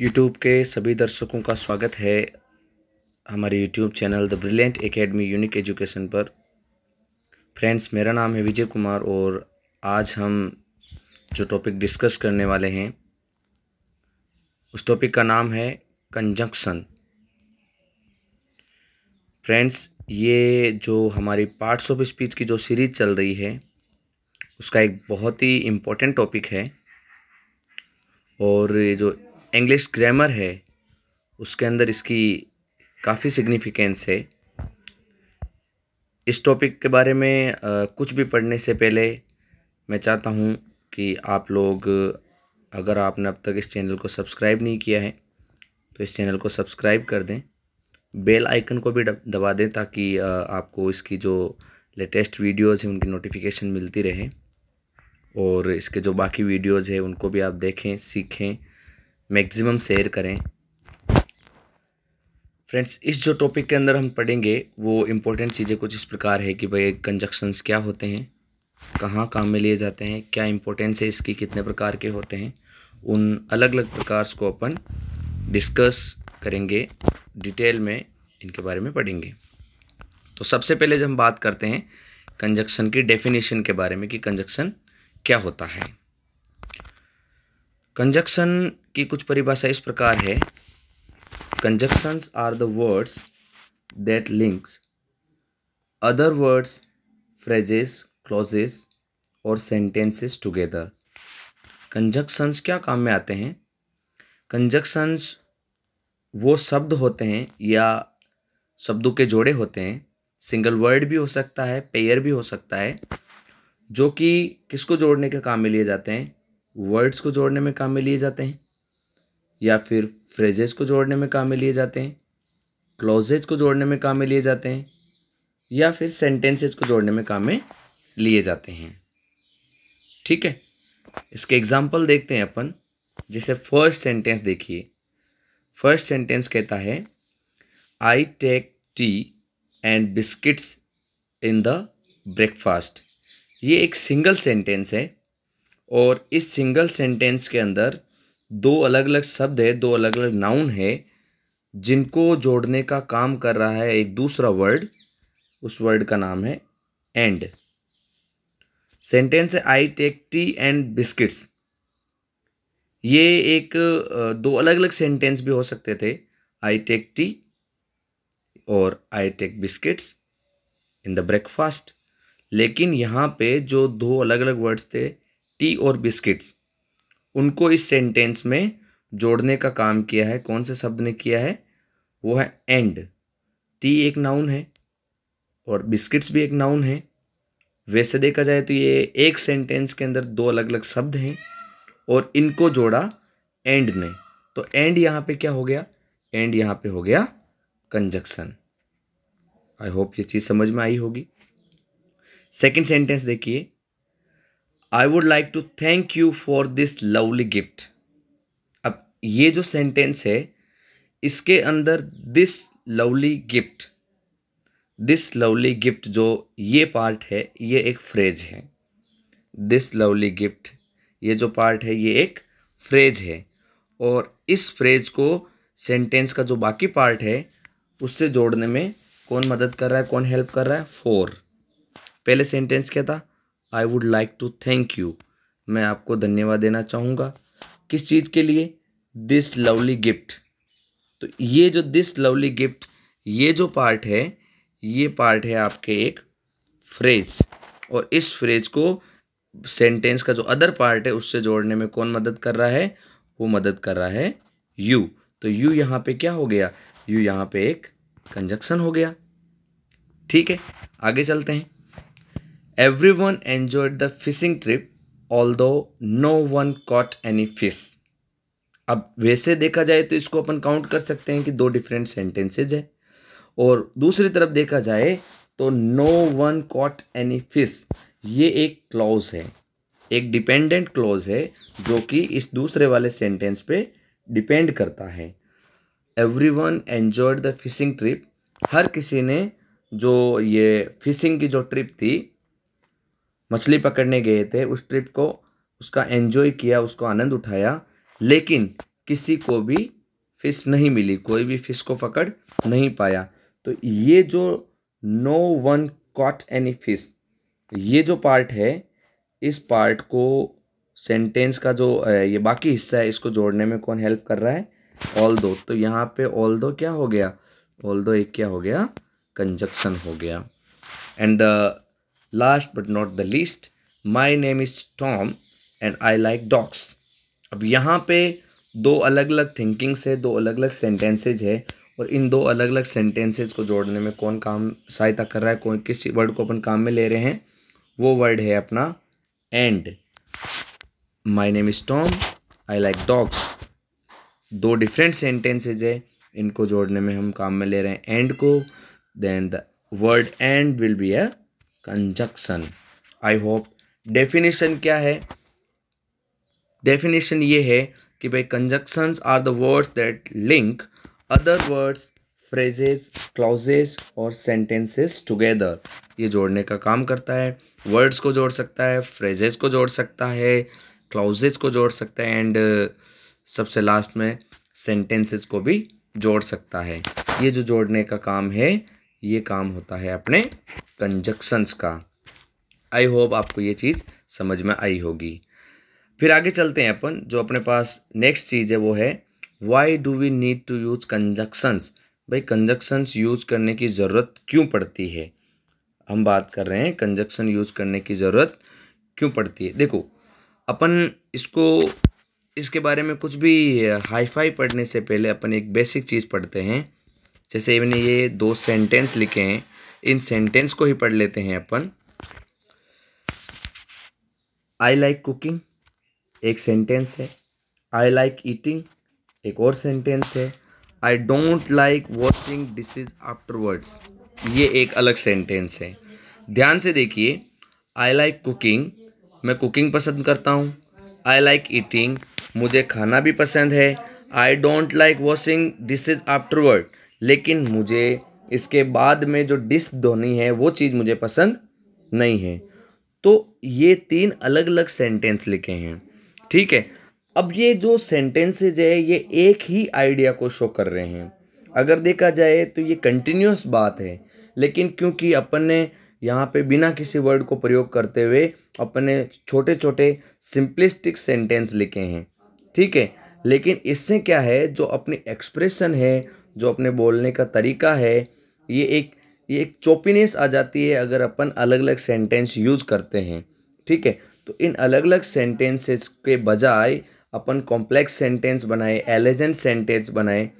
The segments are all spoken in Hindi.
यूट्यूब के सभी दर्शकों का स्वागत है हमारे YouTube channel the brilliant academy unique education पर फ्रेंड्स मेरा नाम है विजय कुमार और आज हम जो टॉपिक डिस्कस करने वाले हैं उस टॉपिक का नाम है कंजंक्शन फ्रेंड्स ये जो हमारी पार्ट्स ऑफ स्पीच की जो सीरीज चल रही है उसका एक बहुत ही इम्पोर्टेंट टॉपिक है और ये जो इंग्लिश ग्रामर है उसके अंदर इसकी काफ़ी सिग्निफिकेंस है इस टॉपिक के बारे में कुछ भी पढ़ने से पहले मैं चाहता हूँ कि आप लोग अगर आपने अब तक इस चैनल को सब्सक्राइब नहीं किया है तो इस चैनल को सब्सक्राइब कर दें बेल आइकन को भी दबा दें ताकि आपको इसकी जो लेटेस्ट वीडियोज़ हैं उनकी नोटिफिकेशन मिलती रहे और इसके जो बाकी वीडियोज़ हैं उनको भी आप देखें सीखें मैक्सिमम शेयर करें फ्रेंड्स इस जो टॉपिक के अंदर हम पढ़ेंगे वो इम्पोर्टेंट चीज़ें कुछ इस प्रकार है कि भाई कंजक्शंस क्या होते हैं कहाँ काम में लिए जाते हैं क्या इम्पोर्टेंस है इसकी कितने प्रकार के होते हैं उन अलग अलग प्रकार को अपन डिस्कस करेंगे डिटेल में इनके बारे में पढ़ेंगे तो सबसे पहले जब हम बात करते हैं कंजक्शन की डेफिनेशन के बारे में कि कंजक्शन क्या होता है कंजक्शन की कुछ परिभाषा इस प्रकार है conjunctions are the words that links other words phrases clauses और सेंटेंसेस टुगेदर कंजक्शंस क्या काम में आते हैं कंजक्शंस वो शब्द होते हैं या शब्दों के जोड़े होते हैं सिंगल वर्ड भी हो सकता है पेयर भी हो सकता है जो कि किसको जोड़ने के काम में लिए जाते हैं वर्ड्स को जोड़ने में काम में लिए जाते हैं या फिर फ्रेजेस को जोड़ने में काम में लिए जाते हैं क्लोजेज को जोड़ने में काम में लिए जाते हैं या फिर सेंटेंसेज को जोड़ने में काम में लिए जाते हैं ठीक है इसके एग्जाम्पल देखते हैं अपन जैसे फर्स्ट सेंटेंस देखिए फर्स्ट सेंटेंस कहता है I take tea and biscuits in the breakfast ये एक सिंगल सेंटेंस है और इस सिंगल सेंटेंस के अंदर दो अलग अलग शब्द है दो अलग अलग नाउन है जिनको जोड़ने का काम कर रहा है एक दूसरा वर्ड उस वर्ड का नाम है एंड सेंटेंस है I take tea and biscuits ये एक दो अलग अलग सेंटेंस भी हो सकते थे आई टेक टी और I take biscuits in the breakfast लेकिन यहाँ पे जो दो अलग अलग वर्ड्स थे टी और बिस्किट्स उनको इस सेंटेंस में जोड़ने का काम किया है कौन से शब्द ने किया है वो है एंड टी एक नाउन है और बिस्किट्स भी एक नाउन है वैसे देखा जाए तो ये एक सेंटेंस के अंदर दो अलग अलग शब्द हैं और इनको जोड़ा एंड ने तो एंड यहाँ पे क्या हो गया एंड यहाँ पे हो गया कंजक्शन आई होप ये चीज़ समझ में आई होगी सेकंड सेंटेंस देखिए I would like to thank you for this lovely gift अब ये जो सेंटेंस है इसके अंदर this lovely gift this lovely gift जो ये पार्ट है ये एक फ्रेज है दिस लवली गिफ्ट ये जो पार्ट है ये एक फ्रेज है और इस फ्रेज को सेंटेंस का जो बाकी पार्ट है उससे जोड़ने में कौन मदद कर रहा है कौन हेल्प कर रहा है फोर पहले सेंटेंस क्या था I would like to thank you मैं आपको धन्यवाद देना चाहूँगा किस चीज़ के लिए दिस लवली गिफ्ट तो ये जो दिस लवली गिफ्ट ये जो पार्ट है ये पार्ट है आपके एक फ्रेज और इस फ्रेज को सेंटेंस का जो अदर पार्ट है उससे जोड़ने में कौन मदद कर रहा है वो मदद कर रहा है यू तो यू यहाँ पे क्या हो गया यू यहाँ पे एक कंजक्शन हो गया ठीक है आगे चलते हैं Everyone enjoyed the fishing trip although no one caught any fish. अब वैसे देखा जाए तो इसको अपन काउंट कर सकते हैं कि दो डिफरेंट सेंटेंसेज है और दूसरी तरफ देखा जाए तो no one caught any fish ये एक क्लॉज है एक डिपेंडेंट क्लॉज है जो कि इस दूसरे वाले सेंटेंस पे डिपेंड करता है everyone enjoyed the fishing trip हर किसी ने जो ये फिशिंग की जो ट्रिप थी मछली पकड़ने गए थे उस ट्रिप को उसका एन्जॉय किया उसको आनंद उठाया लेकिन किसी को भी फिश नहीं मिली कोई भी फिश को पकड़ नहीं पाया तो ये जो no one caught any fish ये जो पार्ट है इस पार्ट को सेंटेंस का जो ये बाकी हिस्सा है इसको जोड़ने में कौन हेल्प कर रहा है ऑल दो तो यहाँ पे ऑल दो क्या हो गया ऑल दो एक क्या हो गया कंजक्शन हो गया and the uh, last but not the least my name is Tom and I like dogs अब यहाँ पे दो अलग अलग थिंकिंग्स है दो अलग अलग सेंटेंसेज है और इन दो अलग अलग सेंटेंसेज को जोड़ने में कौन काम सहायता कर रहा है कौन किस वर्ड को अपन काम में ले रहे हैं वो वर्ड है अपना and my name is Tom I like dogs दो डिफरेंट सेंटेंसेज है इनको जोड़ने में हम काम में ले रहे हैं एंड को then the word and will be a conjunction I hope definition क्या है डेफिनेशन ये है कि भाई conjunctions are the words that link other words phrases clauses और सेंटेंसेस टुगेदर ये जोड़ने का काम करता है वर्ड्स को जोड़ सकता है फ्रेजेज को जोड़ सकता है क्लॉजेस को जोड़ सकता है एंड uh, सबसे लास्ट में सेंटेंसेस को भी जोड़ सकता है ये जो जोड़ने का काम है ये काम होता है अपने कंजक्शंस का आई होप आपको ये चीज़ समझ में आई होगी फिर आगे चलते हैं अपन जो अपने पास नेक्स्ट चीज़ है वो है why do we need to use conjunctions भाई कंजक्शंस यूज करने की ज़रूरत क्यों पड़ती है हम बात कर रहे हैं कंजक्शन यूज करने की ज़रूरत क्यों पड़ती है देखो अपन इसको इसके बारे में कुछ भी हाई फाई पढ़ने से पहले अपन एक बेसिक चीज़ पढ़ते हैं जैसे मैंने ये दो सेंटेंस लिखे हैं इन सेंटेंस को ही पढ़ लेते हैं अपन आई लाइक कुकिंग एक सेंटेंस है आई लाइक ईटिंग एक और सेंटेंस है I don't like washing dishes afterwards ये एक अलग सेंटेंस है ध्यान से देखिए आई लाइक कुकिंग मैं कुकिंग पसंद करता हूँ आई लाइक ईटिंग मुझे खाना भी पसंद है I don't like washing dishes afterward लेकिन मुझे इसके बाद में जो डिस्क धोनी है वो चीज़ मुझे पसंद नहीं है तो ये तीन अलग अलग सेंटेंस लिखे हैं ठीक है अब ये जो सेंटेंसेज है ये एक ही आइडिया को शो कर रहे हैं अगर देखा जाए तो ये कंटिन्यूस बात है लेकिन क्योंकि अपन ने यहाँ पे बिना किसी वर्ड को प्रयोग करते हुए अपने छोटे छोटे सिंपलिस्टिक सेंटेंस लिखे हैं ठीक है लेकिन इससे क्या है जो अपनी एक्सप्रेशन है जो अपने बोलने का तरीका है ये एक ये एक चोपिनेस आ जाती है अगर अपन अलग अलग सेंटेंस यूज करते हैं ठीक है तो इन अलग अलग सेंटेंसेस के बजाय अपन कॉम्प्लेक्स सेंटेंस बनाए एलिजेंट सेंटेंस बनाए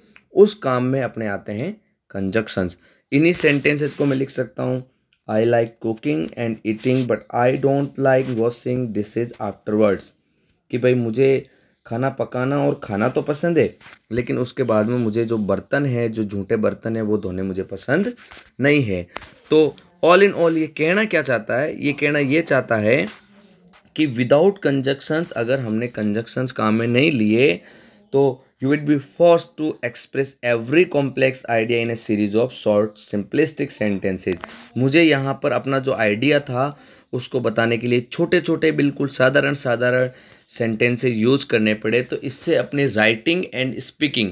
उस काम में अपने आते हैं कंजक्शंस इन्हीं सेंटेंसेस को मैं लिख सकता हूँ I like cooking and eating but I don't like washing dishes afterwards कि भाई मुझे खाना पकाना और खाना तो पसंद है लेकिन उसके बाद में मुझे जो बर्तन है जो झूठे बर्तन है वो धोने मुझे पसंद नहीं है तो ऑल इन ऑल ये कहना क्या चाहता है ये कहना ये चाहता है कि विदाउट कंजक्शंस अगर हमने कंजक्शंस काम में नहीं लिए तो you would be force to express every complex idea in a series of short simplistic sentences मुझे यहाँ पर अपना जो आइडिया था उसको बताने के लिए छोटे छोटे बिल्कुल साधारण साधारण सेंटेंसेज यूज करने पड़े तो इससे अपनी राइटिंग एंड स्पीकिंग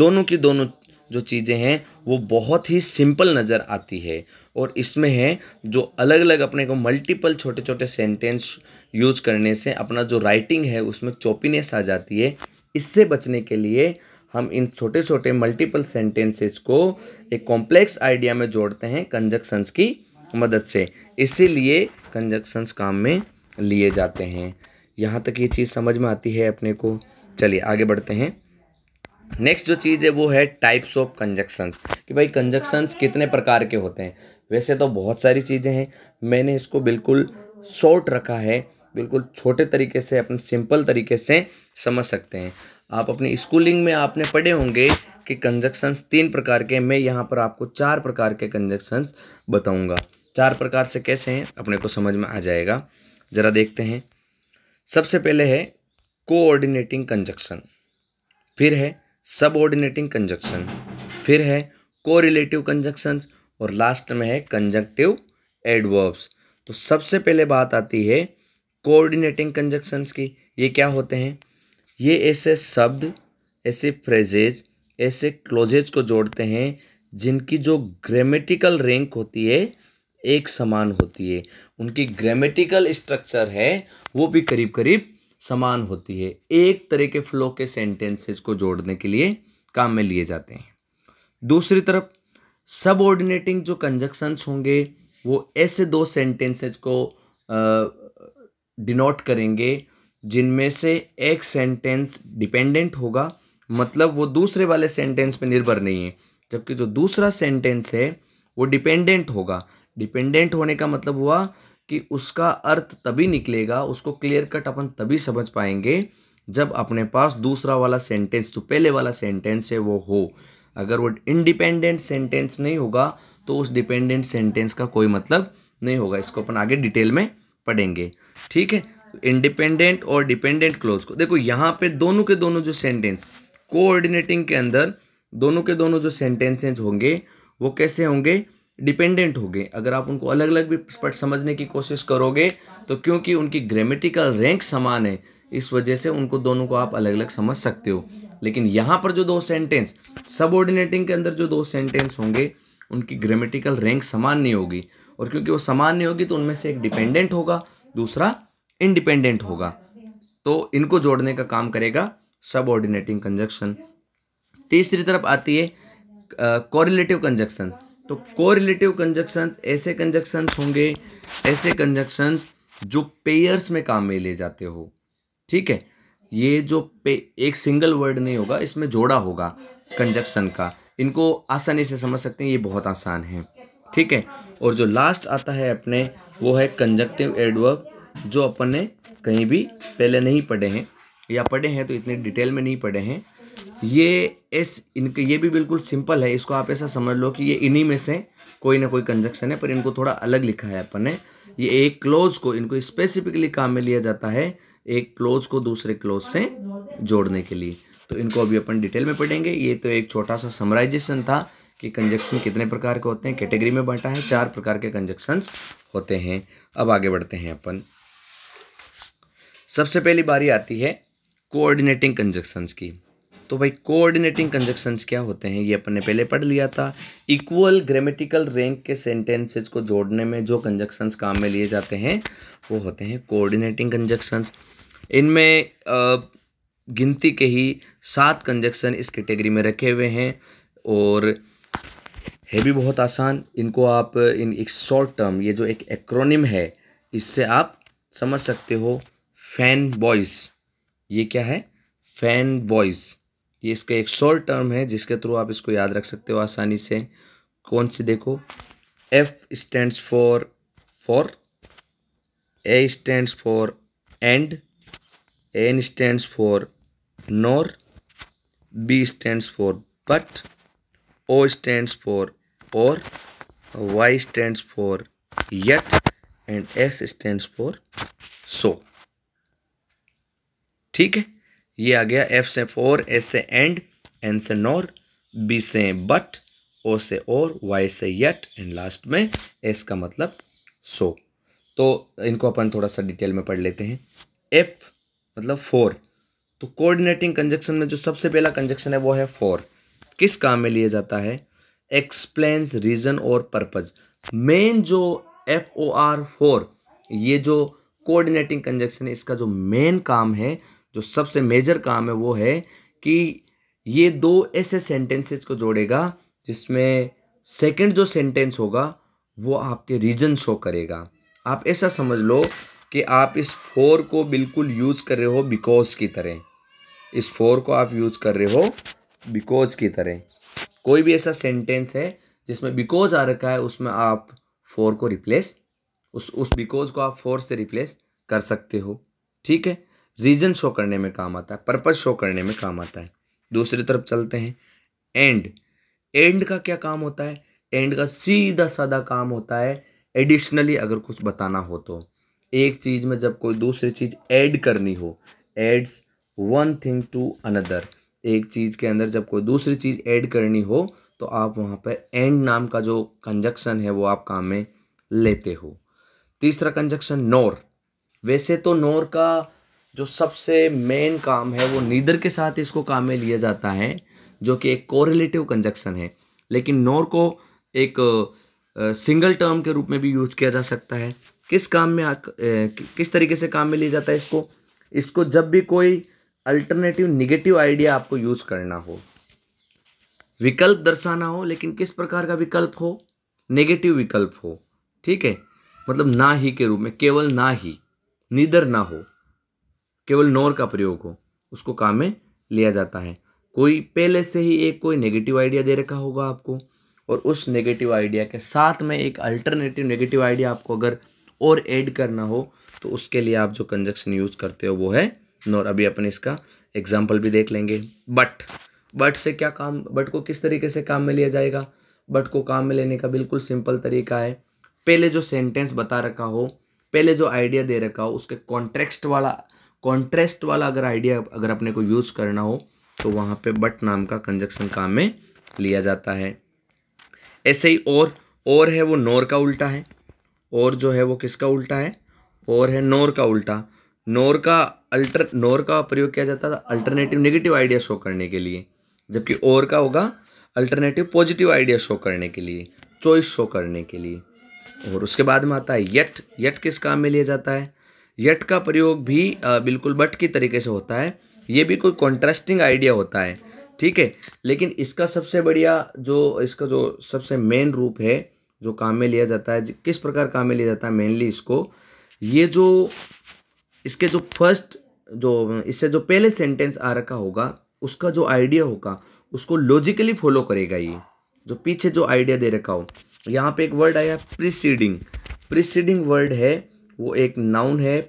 दोनों की दोनों जो चीज़ें हैं वो बहुत ही सिंपल नज़र आती है और इसमें है जो अलग अलग अपने को मल्टीपल छोटे छोटे सेंटेंस यूज करने से अपना जो राइटिंग है उसमें चौपीनेस आ जाती है इससे बचने के लिए हम इन छोटे छोटे मल्टीपल सेंटेंसेस को एक कॉम्प्लेक्स आइडिया में जोड़ते हैं कंजक्शंस की मदद से इसीलिए कंजक्शंस काम में लिए जाते हैं यहाँ तक ये चीज़ समझ में आती है अपने को चलिए आगे बढ़ते हैं नेक्स्ट जो चीज़ है वो है टाइप्स ऑफ कंजक्शंस कि भाई कंजक्शंस कितने प्रकार के होते हैं वैसे तो बहुत सारी चीज़ें हैं मैंने इसको बिल्कुल शॉर्ट रखा है बिल्कुल छोटे तरीके से अपने सिंपल तरीके से समझ सकते हैं आप अपनी स्कूलिंग में आपने पढ़े होंगे कि कंजक्शंस तीन प्रकार के मैं यहाँ पर आपको चार प्रकार के कंजक्शंस बताऊँगा चार प्रकार से कैसे हैं अपने को समझ में आ जाएगा ज़रा देखते हैं सबसे पहले है कोऑर्डिनेटिंग कंजक्शन फिर है सबऑर्डिनेटिंग कंजक्शन फिर है कोरिलेटिव कंजक्शंस और लास्ट में है कंजक्टिव एडवर्ब्स तो सबसे पहले बात आती है कोऑर्डिनेटिंग कंजक्शंस की ये क्या होते हैं ये ऐसे शब्द ऐसे फ्रेजेज ऐसे क्लोजेज को जोड़ते हैं जिनकी जो ग्रामेटिकल रैंक होती है एक समान होती है उनकी ग्रामेटिकल स्ट्रक्चर है वो भी करीब करीब समान होती है एक तरह के फ्लो के सेंटेंसेज को जोड़ने के लिए काम में लिए जाते हैं दूसरी तरफ सब जो कंजक्शंस होंगे वो ऐसे दो सेंटेंसेज को डिनोट करेंगे जिनमें से एक सेंटेंस डिपेंडेंट होगा मतलब वो दूसरे वाले सेंटेंस पे निर्भर नहीं है जबकि जो दूसरा सेंटेंस है वो डिपेंडेंट होगा डिपेंडेंट होने का मतलब हुआ कि उसका अर्थ तभी निकलेगा उसको क्लियर कट अपन तभी समझ पाएंगे जब अपने पास दूसरा वाला सेंटेंस जो पहले वाला सेंटेंस है वो हो अगर वो इंडिपेंडेंट सेंटेंस नहीं होगा तो उस डिपेंडेंट सेंटेंस का कोई मतलब नहीं होगा इसको अपन आगे डिटेल में पढ़ेंगे ठीक है इंडिपेंडेंट और डिपेंडेंट क्लोज को देखो यहाँ पे दोनों के दोनों जो सेंटेंस कोऑर्डिनेटिंग के अंदर दोनों के दोनों जो सेंटेंसेज होंगे वो कैसे होंगे डिपेंडेंट हो गए अगर आप उनको अलग अलग भी पट समझने की कोशिश करोगे तो क्योंकि उनकी ग्रामेटिकल रैंक समान है इस वजह से उनको दोनों को आप अलग अलग समझ सकते हो लेकिन यहाँ पर जो दो सेंटेंस सबऑर्डिनेटिंग के अंदर जो दो सेंटेंस होंगे उनकी ग्रामेटिकल रैंक समान नहीं होगी और क्योंकि वो समान नहीं होगी तो उनमें से एक डिपेंडेंट होगा दूसरा इंडिपेंडेंट होगा तो इनको जोड़ने का काम करेगा सबऑर्डिनेटिंग कंजक्शन तीसरी तरफ आती है कॉरिलेटिव कंजक्शन तो को रिलेटिव कंजक्शंस ऐसे कंजक्शंस होंगे ऐसे कंजक्शंस जो पेयर्स में काम में ले जाते हो ठीक है ये जो पे एक सिंगल वर्ड नहीं होगा इसमें जोड़ा होगा कंजक्शन का इनको आसानी से समझ सकते हैं ये बहुत आसान है ठीक है और जो लास्ट आता है अपने वो है कंजक्टिव एडवर्ब जो अपन ने कहीं भी पहले नहीं पढ़े हैं या पढ़े हैं तो इतने डिटेल में नहीं पढ़े हैं ये एस इनके ये भी बिल्कुल सिंपल है इसको आप ऐसा समझ लो कि ये इन्हीं में से कोई ना कोई कंजक्शन है पर इनको थोड़ा अलग लिखा है अपन ने ये एक क्लोज को इनको स्पेसिफिकली काम में लिया जाता है एक क्लोज को दूसरे क्लोज से जोड़ने के लिए तो इनको अभी अपन डिटेल में पढ़ेंगे ये तो एक छोटा सा समराइजेशन था कि कंजक्शन कितने प्रकार के होते हैं कैटेगरी में बांटा है चार प्रकार के कंजक्शंस होते हैं अब आगे बढ़ते हैं अपन सबसे पहली बारी आती है कोऑर्डिनेटिंग कंजक्शंस की तो भाई कोऑर्डिनेटिंग कंजक्शंस क्या होते हैं ये अपन ने पहले पढ़ लिया था इक्वल ग्रामेटिकल रैंक के सेंटेंसेज को जोड़ने में जो कंजक्शंस काम में लिए जाते हैं वो होते हैं कोऑर्डिनेटिंग कंजक्शंस इनमें गिनती के ही सात कंजक्शन इस कैटेगरी में रखे हुए हैं और है भी बहुत आसान इनको आप इन एक शॉर्ट टर्म ये जो एक एक्रोनिम है इससे आप समझ सकते हो फैन बॉयज़ ये क्या है फैन बॉयज़ ये इसका एक शॉर्ट टर्म है जिसके थ्रू आप इसको याद रख सकते हो आसानी से कौन सी देखो F stands for for A stands for and N stands for nor B stands for but O stands for or Y stands for yet and S stands for so ठीक है ये आ गया एफ से फोर एस से एंड एन से नोर बी से बट ओ से और वाई से यट एंड लास्ट में एस का मतलब सो तो इनको अपन थोड़ा सा डिटेल में पढ़ लेते हैं एफ मतलब फोर तो कोऑर्डिनेटिंग कंजक्शन में जो सबसे पहला कंजक्शन है वो है फोर किस काम में लिया जाता है एक्सप्लेन्स रीजन और पर्पज मेन जो एफ ओ आर फोर ये जो कोऑर्डिनेटिंग कंजक्शन है इसका जो मेन काम है जो सबसे मेजर काम है वो है कि ये दो ऐसे सेंटेंसेस को जोड़ेगा जिसमें सेकंड जो सेंटेंस होगा वो आपके रीजन शो करेगा आप ऐसा समझ लो कि आप इस फोर को बिल्कुल यूज़ कर रहे हो बिकॉज की तरह इस फोर को आप यूज़ कर रहे हो बिकॉज की तरह कोई भी ऐसा सेंटेंस है जिसमें बिकॉज आ रखा है उसमें आप फोर को रिप्लेस उस उस बिकॉज को आप फोर से रिप्लेस कर सकते हो ठीक है रीजन शो करने में काम आता है पर्पज शो करने में काम आता है दूसरी तरफ चलते हैं एंड एंड का क्या काम होता है एंड का सीधा साधा काम होता है एडिशनली अगर कुछ बताना हो तो एक चीज़ में जब कोई दूसरी चीज़ ऐड करनी हो adds one thing to another एक चीज़ के अंदर जब कोई दूसरी चीज़ ऐड करनी हो तो आप वहाँ पर एंड नाम का जो कंजक्शन है वो आप काम में लेते हो तीसरा कंजक्शन नोर वैसे तो नोर का जो सबसे मेन काम है वो नीदर के साथ इसको काम में लिया जाता है जो कि एक कोरिलेटिव कंजक्शन है लेकिन नोर को एक सिंगल टर्म के रूप में भी यूज किया जा सकता है किस काम में आ, किस तरीके से काम में लिया जाता है इसको इसको जब भी कोई अल्टरनेटिव निगेटिव आइडिया आपको यूज करना हो विकल्प दर्शाना हो लेकिन किस प्रकार का विकल्प हो नेगेटिव विकल्प हो ठीक है मतलब ना ही के रूप में केवल ना ही निदर ना हो केवल नोर का प्रयोग हो उसको काम में लिया जाता है कोई पहले से ही एक कोई नेगेटिव आइडिया दे रखा होगा आपको और उस नेगेटिव आइडिया के साथ में एक अल्टरनेटिव नेगेटिव आइडिया आपको अगर और ऐड करना हो तो उसके लिए आप जो कंजक्शन यूज़ करते हो वो है नोर अभी अपन इसका एग्जाम्पल भी देख लेंगे बट बट से क्या काम बट को किस तरीके से काम में लिया जाएगा बट को काम में लेने का बिल्कुल सिंपल तरीका है पहले जो सेंटेंस बता रखा हो पहले जो आइडिया दे रखा हो उसके कॉन्ट्रेक्स्ट वाला कॉन्ट्रेस्ट वाला अगर आइडिया अगर अपने को यूज़ करना हो तो वहाँ पे बट नाम का कंजक्शन काम में लिया जाता है ऐसे ही और और है वो नोर का उल्टा है और जो है वो किसका उल्टा है और है नोर का उल्टा नोर का अल्टर नोर का प्रयोग किया जाता था अल्टरनेटिव नेगेटिव आइडिया शो करने के लिए जबकि और का होगा अल्टरनेटिव पॉजिटिव आइडिया शो करने के लिए चॉइस शो करने के लिए और उसके बाद में आता है यट यट किस काम में लिया जाता है यट का प्रयोग भी बिल्कुल बट की तरीके से होता है ये भी कोई कॉन्ट्रास्टिंग आइडिया होता है ठीक है लेकिन इसका सबसे बढ़िया जो इसका जो सबसे मेन रूप है जो काम में लिया जाता है किस प्रकार काम में लिया जाता है मेनली इसको ये जो इसके जो फर्स्ट जो इससे जो पहले सेंटेंस आ रखा होगा उसका जो आइडिया होगा उसको लॉजिकली फॉलो करेगा ये जो पीछे जो आइडिया दे रखा हो यहाँ पे एक वर्ड आया प्रिसीडिंग प्रिसीडिंग वर्ड है वो एक नाउन है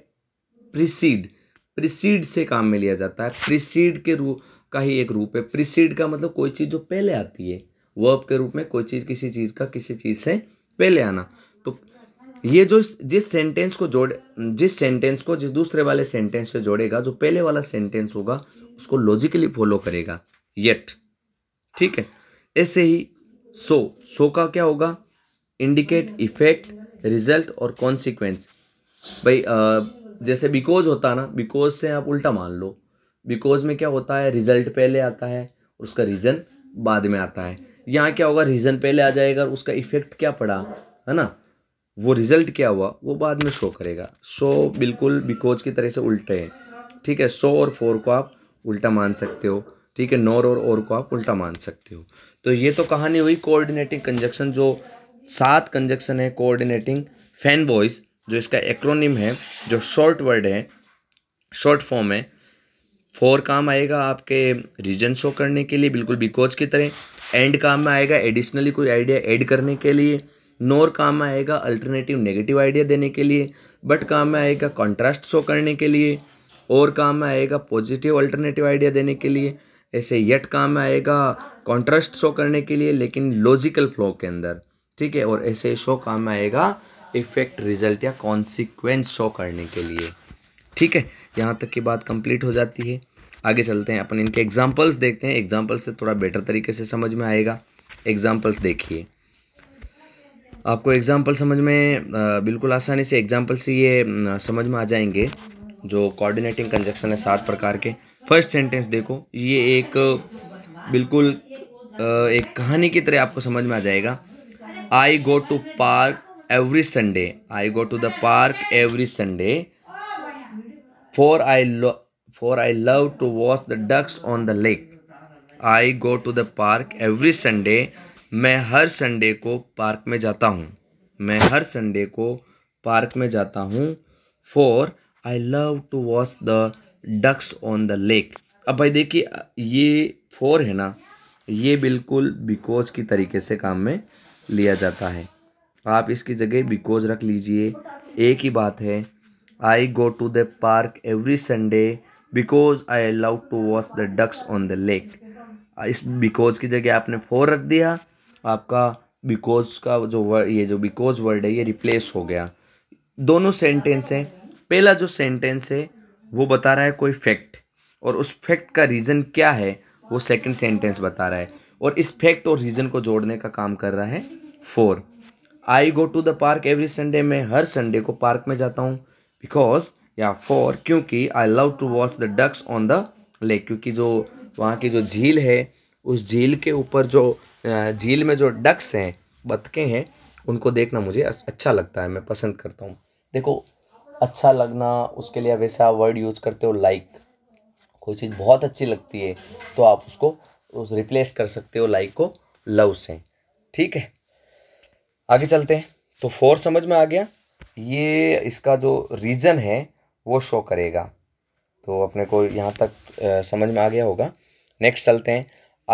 प्रिसीड प्रिसीड से काम में लिया जाता है प्रिसीड के रूप का ही एक रूप है प्रिसीड का मतलब कोई चीज़ जो पहले आती है वर्ब के रूप में कोई चीज़ किसी चीज़ का किसी चीज़ से पहले आना तो ये जो जिस सेंटेंस को जोड़ जिस सेंटेंस को जिस दूसरे वाले सेंटेंस से जोड़ेगा जो पहले वाला सेंटेंस होगा उसको लॉजिकली फॉलो करेगा येट ठीक है ऐसे ही सो so, सो so का क्या होगा इंडिकेट इफेक्ट रिजल्ट और कॉन्सिक्वेंस भाई जैसे बिकॉज होता है ना बिकॉज से आप उल्टा मान लो बिकॉज में क्या होता है रिजल्ट पहले आता है उसका रीज़न बाद में आता है यहाँ क्या होगा रीज़न पहले आ जाएगा उसका इफेक्ट क्या पड़ा है ना वो रिज़ल्ट क्या हुआ वो बाद में शो करेगा सो बिल्कुल बिकॉज की तरह से उल्टे हैं ठीक है सो और फोर को आप उल्टा मान सकते हो ठीक है नोर और और को आप उल्टा मान सकते हो तो ये तो कहानी हुई कोऑर्डिनेटिंग कंजक्शन जो सात कंजक्शन है कोऑर्डिनेटिंग फैन बॉयज़ जो इसका एक्रोनिम है जो शॉर्ट वर्ड है शॉर्ट फॉर्म है फोर काम आएगा आपके रीजन शो करने के लिए बिल्कुल बिकॉज की तरह एंड काम में आएगा एडिशनली कोई आइडिया ऐड करने के लिए नोर काम में आएगा अल्टरनेटिव नेगेटिव आइडिया देने के लिए बट काम में आएगा कॉन्ट्रास्ट शो करने के लिए और काम में आएगा पॉजिटिव अल्टरनेटिव आइडिया देने के लिए ऐसे यट काम में आएगा कॉन्ट्रास्ट शो करने के लिए लेकिन लॉजिकल फ्लो के अंदर ठीक है और ऐसे शो काम में आएगा इफ़ेक्ट रिजल्ट या कॉन्सिक्वेंस शो करने के लिए ठीक है यहाँ तक की बात कंप्लीट हो जाती है आगे चलते हैं अपन इनके एग्जाम्पल्स देखते हैं एग्जाम्पल्स से थोड़ा बेटर तरीके से समझ में आएगा एग्जाम्पल्स देखिए आपको एग्जाम्पल समझ में बिल्कुल आसानी से एग्जाम्पल से ये समझ में आ जाएंगे जो कोऑर्डिनेटिंग कंजक्शन है सात प्रकार के फर्स्ट सेंटेंस देखो ये एक बिल्कुल एक कहानी की तरह आपको समझ में आ जाएगा I go to park every sunday i go to the park every sunday for i love for i love to watch the ducks on the lake i go to the park every sunday मैं हर संडे को पार्क में जाता हूँ मैं हर संडे को पार्क में जाता हूँ for I love to watch the ducks on the lake अब भाई देखिए ये फोर है ना ये बिल्कुल बिकॉज की तरीके से काम में लिया जाता है आप इसकी जगह बिकॉज रख लीजिए एक ही बात है I go to the park every Sunday because I love to watch the ducks on the lake इस बिकॉज की जगह आपने फोर रख दिया आपका बिकॉज का जो वर्ड ये जो बिकॉज वर्ड है ये रिप्लेस हो गया दोनों सेंटेंस हैं पहला जो सेंटेंस है वो बता रहा है कोई फैक्ट और उस फैक्ट का रीज़न क्या है वो सेकंड सेंटेंस बता रहा है और इस फैक्ट और रीज़न को जोड़ने का काम कर रहा है for I go to the park every Sunday मैं हर संडे को पार्क में जाता हूँ बिकॉज या फॉर क्योंकि I love to watch the ducks on the lake क्योंकि जो वहाँ की जो झील है उस झील के ऊपर जो झील में जो डक्स हैं बतके हैं उनको देखना मुझे अच्छा लगता है मैं पसंद करता हूँ देखो अच्छा लगना उसके लिए वैसे आप वर्ड यूज करते हो लाइक like. कोई चीज़ बहुत अच्छी लगती है तो आप उसको उस रिप्लेस कर सकते हो लाइक को लव से ठीक है आगे चलते हैं तो फोर समझ में आ गया ये इसका जो रीजन है वो शो करेगा तो अपने को यहाँ तक समझ में आ गया होगा नेक्स्ट चलते हैं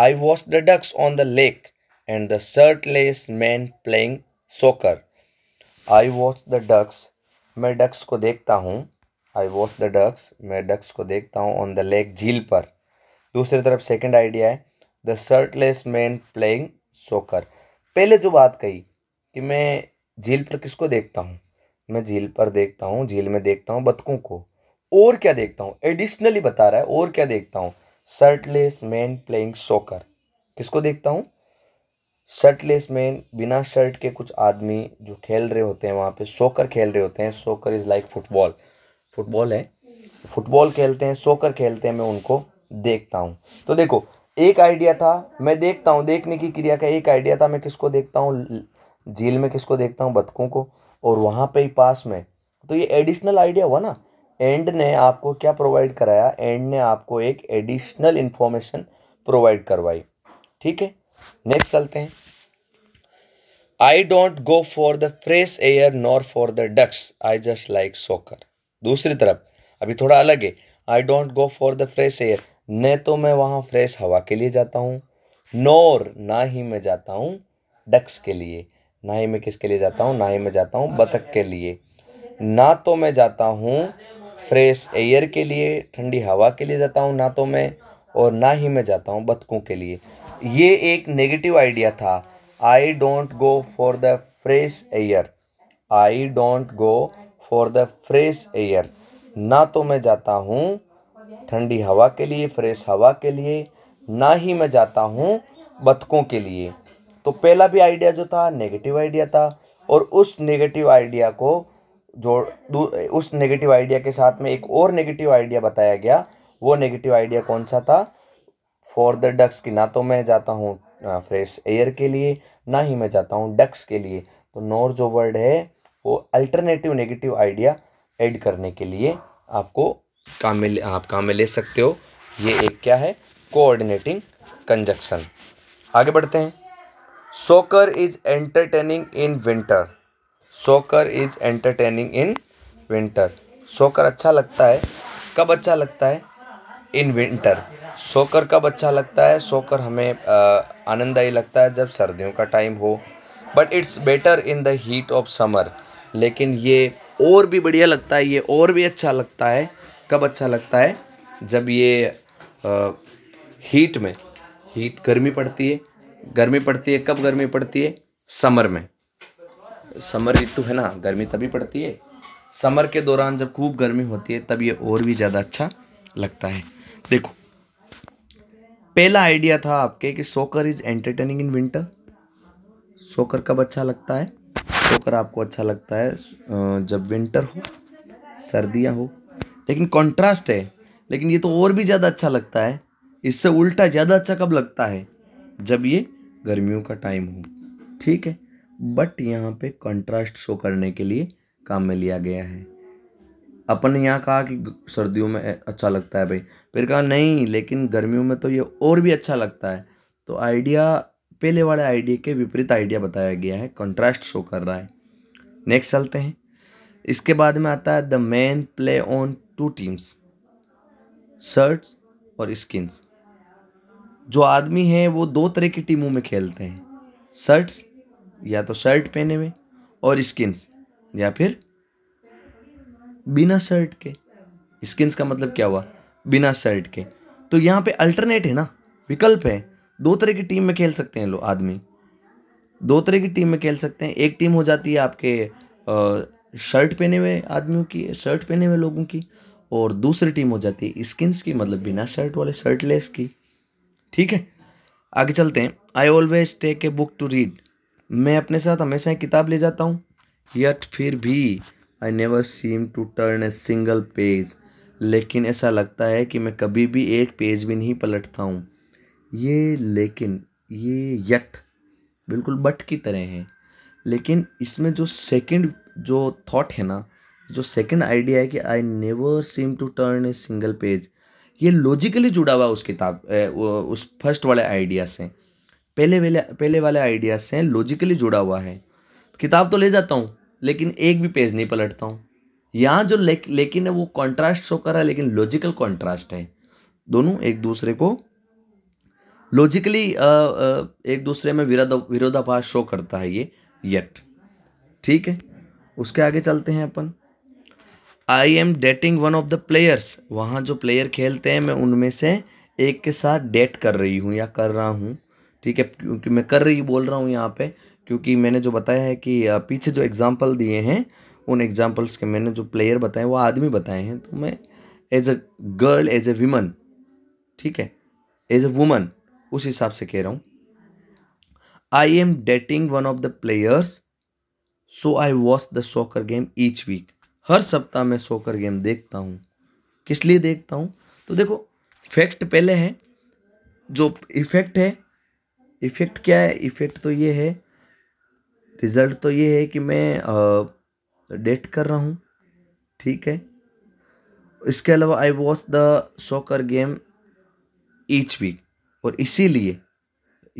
I watch the ducks on the lake and the shirtless man playing soccer I watch the ducks मैं डक्स को देखता हूँ आई वॉच द डक्स मैं डक्स को देखता हूँ ऑन द लेक झील पर दूसरी तरफ सेकेंड आइडिया है the shirtless man playing soccer पहले जो बात कही कि मैं झील पर किसको देखता हूँ मैं झील पर देखता हूँ झील में देखता हूँ बतकों को और क्या देखता हूँ एडिशनली बता रहा है और क्या देखता हूँ शर्टलेस मैन प्लेइंग सोकर किसको देखता हूँ शर्टलेस मैन बिना शर्ट के कुछ आदमी जो खेल रहे होते हैं वहाँ पे सोकर खेल रहे होते हैं soccer is like football football है फुटबॉल खेलते हैं सोकर खेलते हैं मैं उनको देखता हूँ तो देखो एक आइडिया था मैं देखता हूँ देखने की क्रिया का एक आइडिया था मैं किसको देखता हूँ झील में किसको देखता हूँ बतखों को और वहाँ पे ही पास में तो ये एडिशनल आइडिया हुआ ना एंड ने आपको क्या प्रोवाइड कराया एंड ने आपको एक एडिशनल इन्फॉर्मेशन प्रोवाइड करवाई ठीक है नेक्स्ट चलते हैं I don't go for the fresh air nor for the ducks I just like soccer दूसरी तरफ अभी थोड़ा अलग है I don't go for the fresh air न तो मैं वहाँ फ्रेश हवा के लिए जाता हूँ नोर ना ही मैं जाता हूँ डक्स के लिए ना ही मैं किसके लिए जाता हूँ ना ही मैं जाता हूँ हाँ, बतख के लिए ना तो मैं जाता हूँ फ्रेश एयर के लिए ठंडी हवा के लिए जाता हूँ ना तो मैं और ना ही मैं जाता हूँ बतखों के लिए ये एक नेगेटिव आइडिया था I don't go for the fresh air I don't go for the fresh air ना तो मैं जाता हूँ ठंडी हवा के लिए फ्रेश हवा के लिए ना ही मैं जाता हूँ बतखों के लिए तो पहला भी आइडिया जो था नेगेटिव आइडिया था और उस नेगेटिव आइडिया को जोड़ उस नेगेटिव आइडिया के साथ में एक और नेगेटिव आइडिया बताया गया वो नेगेटिव आइडिया कौन सा था फॉर द डक्स की ना तो मैं जाता हूँ फ्रेश एयर के लिए ना ही मैं जाता हूँ डक्स के लिए तो नोर जो वर्ड है वो अल्टरनेटिव नेगेटिव आइडिया ऐड करने के लिए आपको काम में आप काम में ले सकते हो ये एक क्या है कोऑर्डिनेटिंग कंजक्शन आगे बढ़ते हैं soccer is entertaining in winter soccer is entertaining in winter soccer अच्छा लगता है कब अच्छा लगता है इन विंटर सोकर कब अच्छा लगता है सोकर हमें आनंददायी लगता है जब सर्दियों का टाइम हो but it's better in the heat of summer लेकिन ये और भी बढ़िया लगता है ये और भी अच्छा लगता है कब अच्छा लगता है जब ये आ, हीट में हीट गर्मी पड़ती है गर्मी पड़ती है कब गर्मी पड़ती है समर में समर ऋतु है ना गर्मी तभी पड़ती है समर के दौरान जब खूब गर्मी होती है तब ये और भी ज़्यादा अच्छा लगता है देखो पहला आइडिया था आपके कि सोकर इज एंटरटेनिंग इन विंटर सोकर कब अच्छा लगता है सोकर आपको अच्छा लगता है जब विंटर हो सर्दियाँ हो लेकिन कॉन्ट्रास्ट है लेकिन ये तो और भी ज़्यादा अच्छा लगता है इससे उल्टा ज़्यादा अच्छा कब लगता है जब ये गर्मियों का टाइम हो ठीक है बट यहाँ पे कंट्रास्ट शो करने के लिए काम में लिया गया है अपन ने यहाँ कहा कि सर्दियों में अच्छा लगता है भाई फिर कहा नहीं लेकिन गर्मियों में तो ये और भी अच्छा लगता है तो आइडिया पहले वाले आइडिया के विपरीत आइडिया बताया गया है कंट्रास्ट शो कर रहा है नेक्स्ट चलते हैं इसके बाद में आता है the man play on two teams shirts और स्किन्स जो आदमी हैं वो दो तरह की टीमों में खेलते हैं शर्ट्स या तो शर्ट पहने में और स्किन्स या फिर बिना शर्ट के स्किन्स का मतलब क्या हुआ बिना शर्ट के तो यहाँ पे अल्टरनेट है ना विकल्प है दो तरह की टीम में खेल सकते हैं लोग आदमी दो तरह की टीम में खेल सकते हैं एक टीम हो जाती है आपके शर्ट पहने हुए आदमियों की शर्ट पहने हुए लोगों की और दूसरी टीम हो जाती है स्किन्स की मतलब बिना शर्ट वाले शर्टलेस की ठीक है आगे चलते हैं I always take a book to read मैं अपने साथ हमेशा एक किताब ले जाता हूँ यट फिर भी I never seem to turn a single page लेकिन ऐसा लगता है कि मैं कभी भी एक पेज भी नहीं पलटता हूँ ये लेकिन ये यट बिल्कुल बट की तरह है लेकिन इसमें जो सेकंड जो थॉट है ना जो सेकंड आइडिया है कि I never seem to turn a single page ये लॉजिकली जुड़ा हुआ उस किताब उस फर्स्ट वाले आइडिया से पहले वाले पहले वाले आइडिया से लॉजिकली जुड़ा हुआ है किताब तो ले जाता हूँ लेकिन एक भी पेज नहीं पलटता हूँ यहाँ जो ले, लेकिन है वो कॉन्ट्रास्ट शो कर रहा है लेकिन लॉजिकल कॉन्ट्रास्ट है दोनों एक दूसरे को लॉजिकली एक दूसरे में विरोध विरोधाभास शो करता है ये यट ठीक है उसके आगे चलते हैं अपन I am dating one of the players वहाँ जो प्लेयर खेलते हैं मैं उनमें से एक के साथ डेट कर रही हूँ या कर रहा हूँ ठीक है क्योंकि मैं कर रही बोल रहा हूँ यहाँ पे क्योंकि मैंने जो बताया है कि पीछे जो एग्ज़ाम्पल दिए हैं उन एग्ज़ाम्पल्स के मैंने जो प्लेयर बताए वो आदमी बताए हैं तो मैं as a girl as a women ठीक है एज ए वुमन उस हिसाब से कह रहा हूँ I am dating one of the players so I watch the soccer game each week हर सप्ताह मैं सोकर गेम देखता हूँ किस लिए देखता हूँ तो देखो फैक्ट पहले है जो इफेक्ट है इफेक्ट क्या है इफेक्ट तो ये है रिज़ल्ट तो ये है कि मैं डेट कर रहा हूँ ठीक है इसके अलावा I watch the soccer game each week और इसीलिए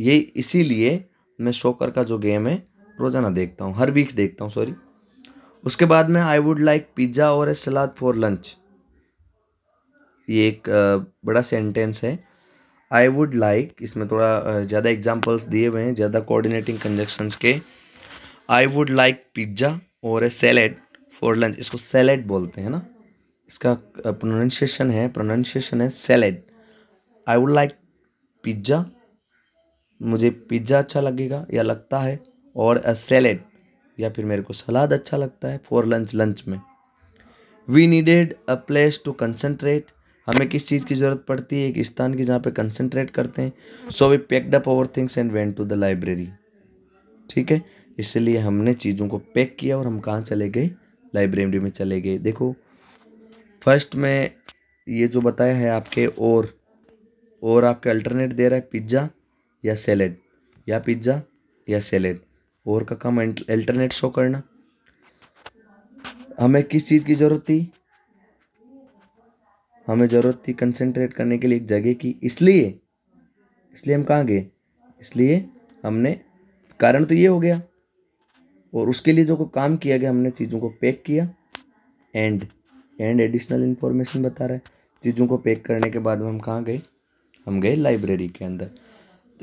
ये इसीलिए मैं सोकर का जो गेम है रोज़ाना देखता हूँ हर वीक देखता हूँ सॉरी उसके बाद में आई वुड लाइक पिज़्ज़ा और ए सलाद फॉर लंच ये एक बड़ा सेंटेंस है आई वुड लाइक इसमें थोड़ा ज़्यादा एग्जाम्पल्स दिए हुए हैं ज़्यादा कोऑर्डिनेटिंग कंजक्शंस के आई वुड लाइक पिज्ज़ा और ए सैलेड फॉर लंच इसको सैलेड बोलते हैं ना इसका प्रोनाउंसिएशन है प्रोनाउंसिएशन है salad I would like pizza मुझे पिज्ज़ा अच्छा लगेगा या लगता है और अ सैलेड या फिर मेरे को सलाद अच्छा लगता है फॉर लंच लंच में we needed a place to concentrate हमें किस चीज़ की ज़रूरत पड़ती है एक स्थान की जहाँ पे कंसनट्रेट करते हैं so we packed up our things and went to the library ठीक है इसलिए हमने चीज़ों को पैक किया और हम कहाँ चले गए लाइब्रेरी में चले गए देखो फर्स्ट में ये जो बताया है आपके और और आपके अल्टरनेट दे रहा है पिज्ज़ा या सेलेड या पिज्ज़ा या सेलेड और का काम अल्टरनेट शो करना हमें किस चीज़ की ज़रूरत थी हमें ज़रूरत थी कंसंट्रेट करने के लिए एक जगह की इसलिए इसलिए हम कहाँ गए इसलिए हमने कारण तो ये हो गया और उसके लिए जो को काम किया गया हमने चीज़ों को पैक किया एंड एंड एडिशनल इन्फॉर्मेशन बता रहा है चीज़ों को पैक करने के बाद हम कहाँ गए हम गए लाइब्रेरी के अंदर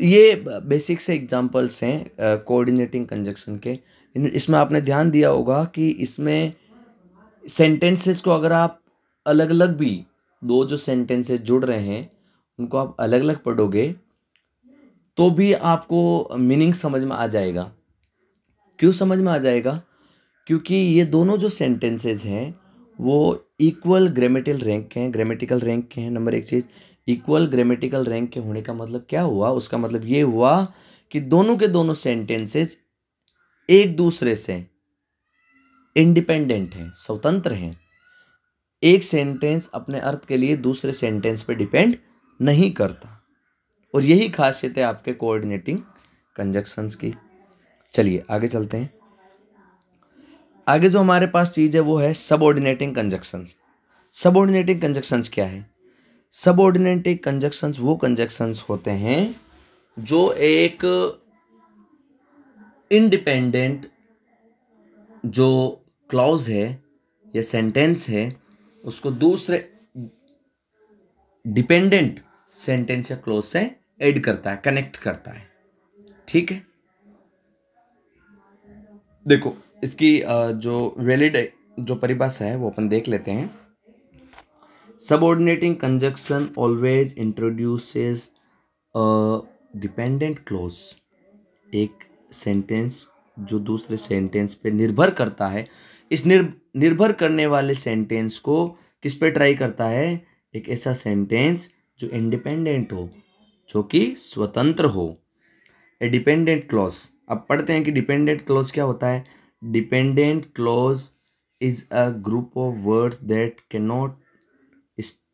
ये बेसिक से एग्जांपल्स हैं कोऑर्डिनेटिंग uh, कंजक्शन के इसमें आपने ध्यान दिया होगा कि इसमें सेंटेंसेस को अगर आप अलग अलग भी दो जो सेंटेंसेस जुड़ रहे हैं उनको आप अलग अलग पढ़ोगे तो भी आपको मीनिंग समझ में आ जाएगा क्यों समझ में आ जाएगा क्योंकि ये दोनों जो सेंटेंसेज हैं वो इक्वल ग्रामेटिकल रैंक के हैं ग्रामेटिकल रैंक के हैं नंबर एक चीज़ इक्वल ग्रामेटिकल रैंक के होने का मतलब क्या हुआ उसका मतलब ये हुआ कि दोनों के दोनों सेंटेंसेज एक दूसरे से इंडिपेंडेंट हैं स्वतंत्र हैं एक सेंटेंस अपने अर्थ के लिए दूसरे सेंटेंस पे डिपेंड नहीं करता और यही खासियत है आपके कोऑर्डिनेटिंग कंजक्शंस की चलिए आगे चलते हैं आगे जो हमारे पास चीज़ है वो है सबऑर्डिनेटिंग कंजक्शंस सबऑर्डिनेटिंग कंजक्शंस क्या है सबऑर्डिनेटेड कंजक्शंस वो कंजक्शंस होते हैं जो एक इंडिपेंडेंट जो क्लॉज है या सेंटेंस है उसको दूसरे डिपेंडेंट सेंटेंस या क्लॉज से ऐड करता है कनेक्ट करता है ठीक है देखो इसकी जो वैलिड जो परिभाषा है वो अपन देख लेते हैं subordinating conjunction always introduces a dependent clause एक सेंटेंस जो दूसरे सेंटेंस पे निर्भर करता है इस निर्भ निर्भर करने वाले सेंटेंस को किस पे ट्राई करता है एक ऐसा सेंटेंस जो इंडिपेंडेंट हो जो कि स्वतंत्र हो ए डिपेंडेंट क्लॉज अब पढ़ते हैं कि डिपेंडेंट क्लॉज क्या होता है dependent clause is a group of words that can not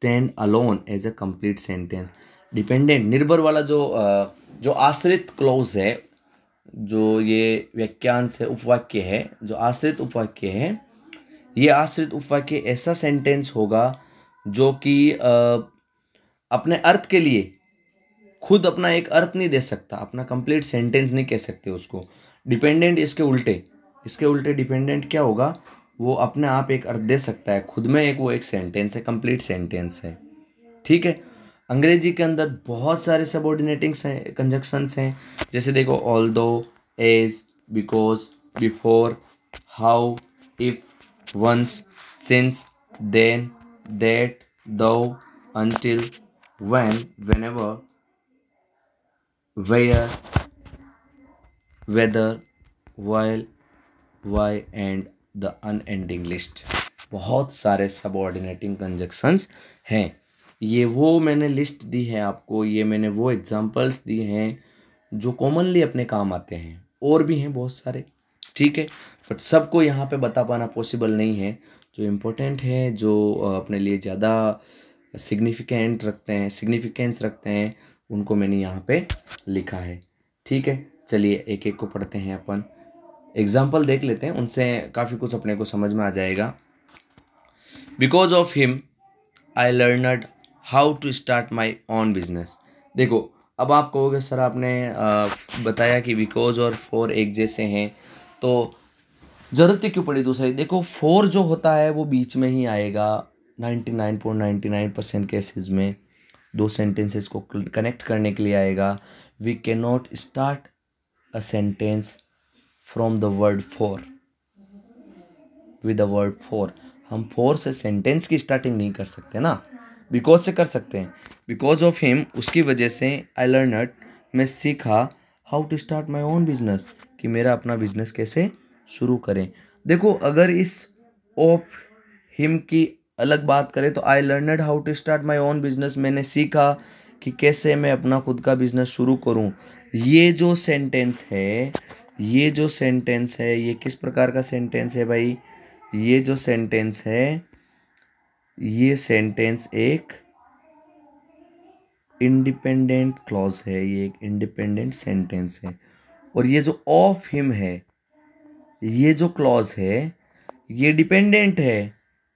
stand alone as a complete sentence dependent निर्भर वाला जो जो आश्रित क्लोज है जो ये वाक्यांश है उपवाक्य है जो आश्रित उपवाक्य है ये आश्रित उपवाक्य ऐसा सेंटेंस होगा जो कि अपने अर्थ के लिए खुद अपना एक अर्थ नहीं दे सकता अपना कंप्लीट सेंटेंस नहीं कह सकते उसको डिपेंडेंट इसके उल्टे इसके उल्टे डिपेंडेंट क्या होगा वो अपने आप एक अर्थ दे सकता है खुद में एक वो एक सेंटेंस है कंप्लीट सेंटेंस है ठीक है अंग्रेजी के अंदर बहुत सारे सबॉर्डिनेटिंग कंजक्शंस हैं जैसे देखो although as because before how if once since than that though when whenever where whether while why and the unending list बहुत सारे सबऑर्डिनेटिंग कंजक्शंस हैं ये वो मैंने लिस्ट दी है आपको ये मैंने वो एग्जांपल्स दिए हैं जो कॉमनली अपने काम आते हैं और भी हैं बहुत सारे ठीक है बट सबको यहाँ पे बता पाना पॉसिबल नहीं है जो इम्पोर्टेंट है जो अपने लिए ज़्यादा सिग्निफिकेंट रखते हैं सिग्निफिकेंस रखते हैं उनको मैंने यहाँ पे लिखा है ठीक है चलिए एक एक को पढ़ते हैं अपन एग्जाम्पल देख लेते हैं उनसे काफ़ी कुछ अपने को समझ में आ जाएगा because of him I learned how to start my own business देखो अब आप कहोगे सर आपने बताया कि बिकॉज और फोर एक जैसे हैं तो ज़रूरत क्यों पड़ी दूसरी देखो फोर जो होता है वो बीच में ही आएगा ninety nine point ninety nine percent cases में दो सेंटेंसेस को कनेक्ट करने के लिए आएगा we can not start a sentence from the word for with the word for हम फोर से सेंटेंस की स्टार्टिंग नहीं कर सकते ना बिकॉज से कर सकते हैं बिकॉज ऑफ हिम उसकी वजह से आई लर्न इट मैं सीखा how to start my own business कि मेरा अपना बिजनेस कैसे शुरू करें देखो अगर इस ऑफ हिम की अलग बात करें तो I learn how to start my own business मैंने सीखा कि कैसे मैं अपना खुद का बिजनेस शुरू करूं ये जो सेंटेंस है ये जो सेंटेंस है ये किस प्रकार का सेंटेंस है भाई ये जो सेंटेंस है ये सेंटेंस एक इंडिपेंडेंट क्लॉज है ये एक इंडिपेंडेंट सेंटेंस है और ये जो ऑफ हिम है ये जो क्लॉज है ये डिपेंडेंट है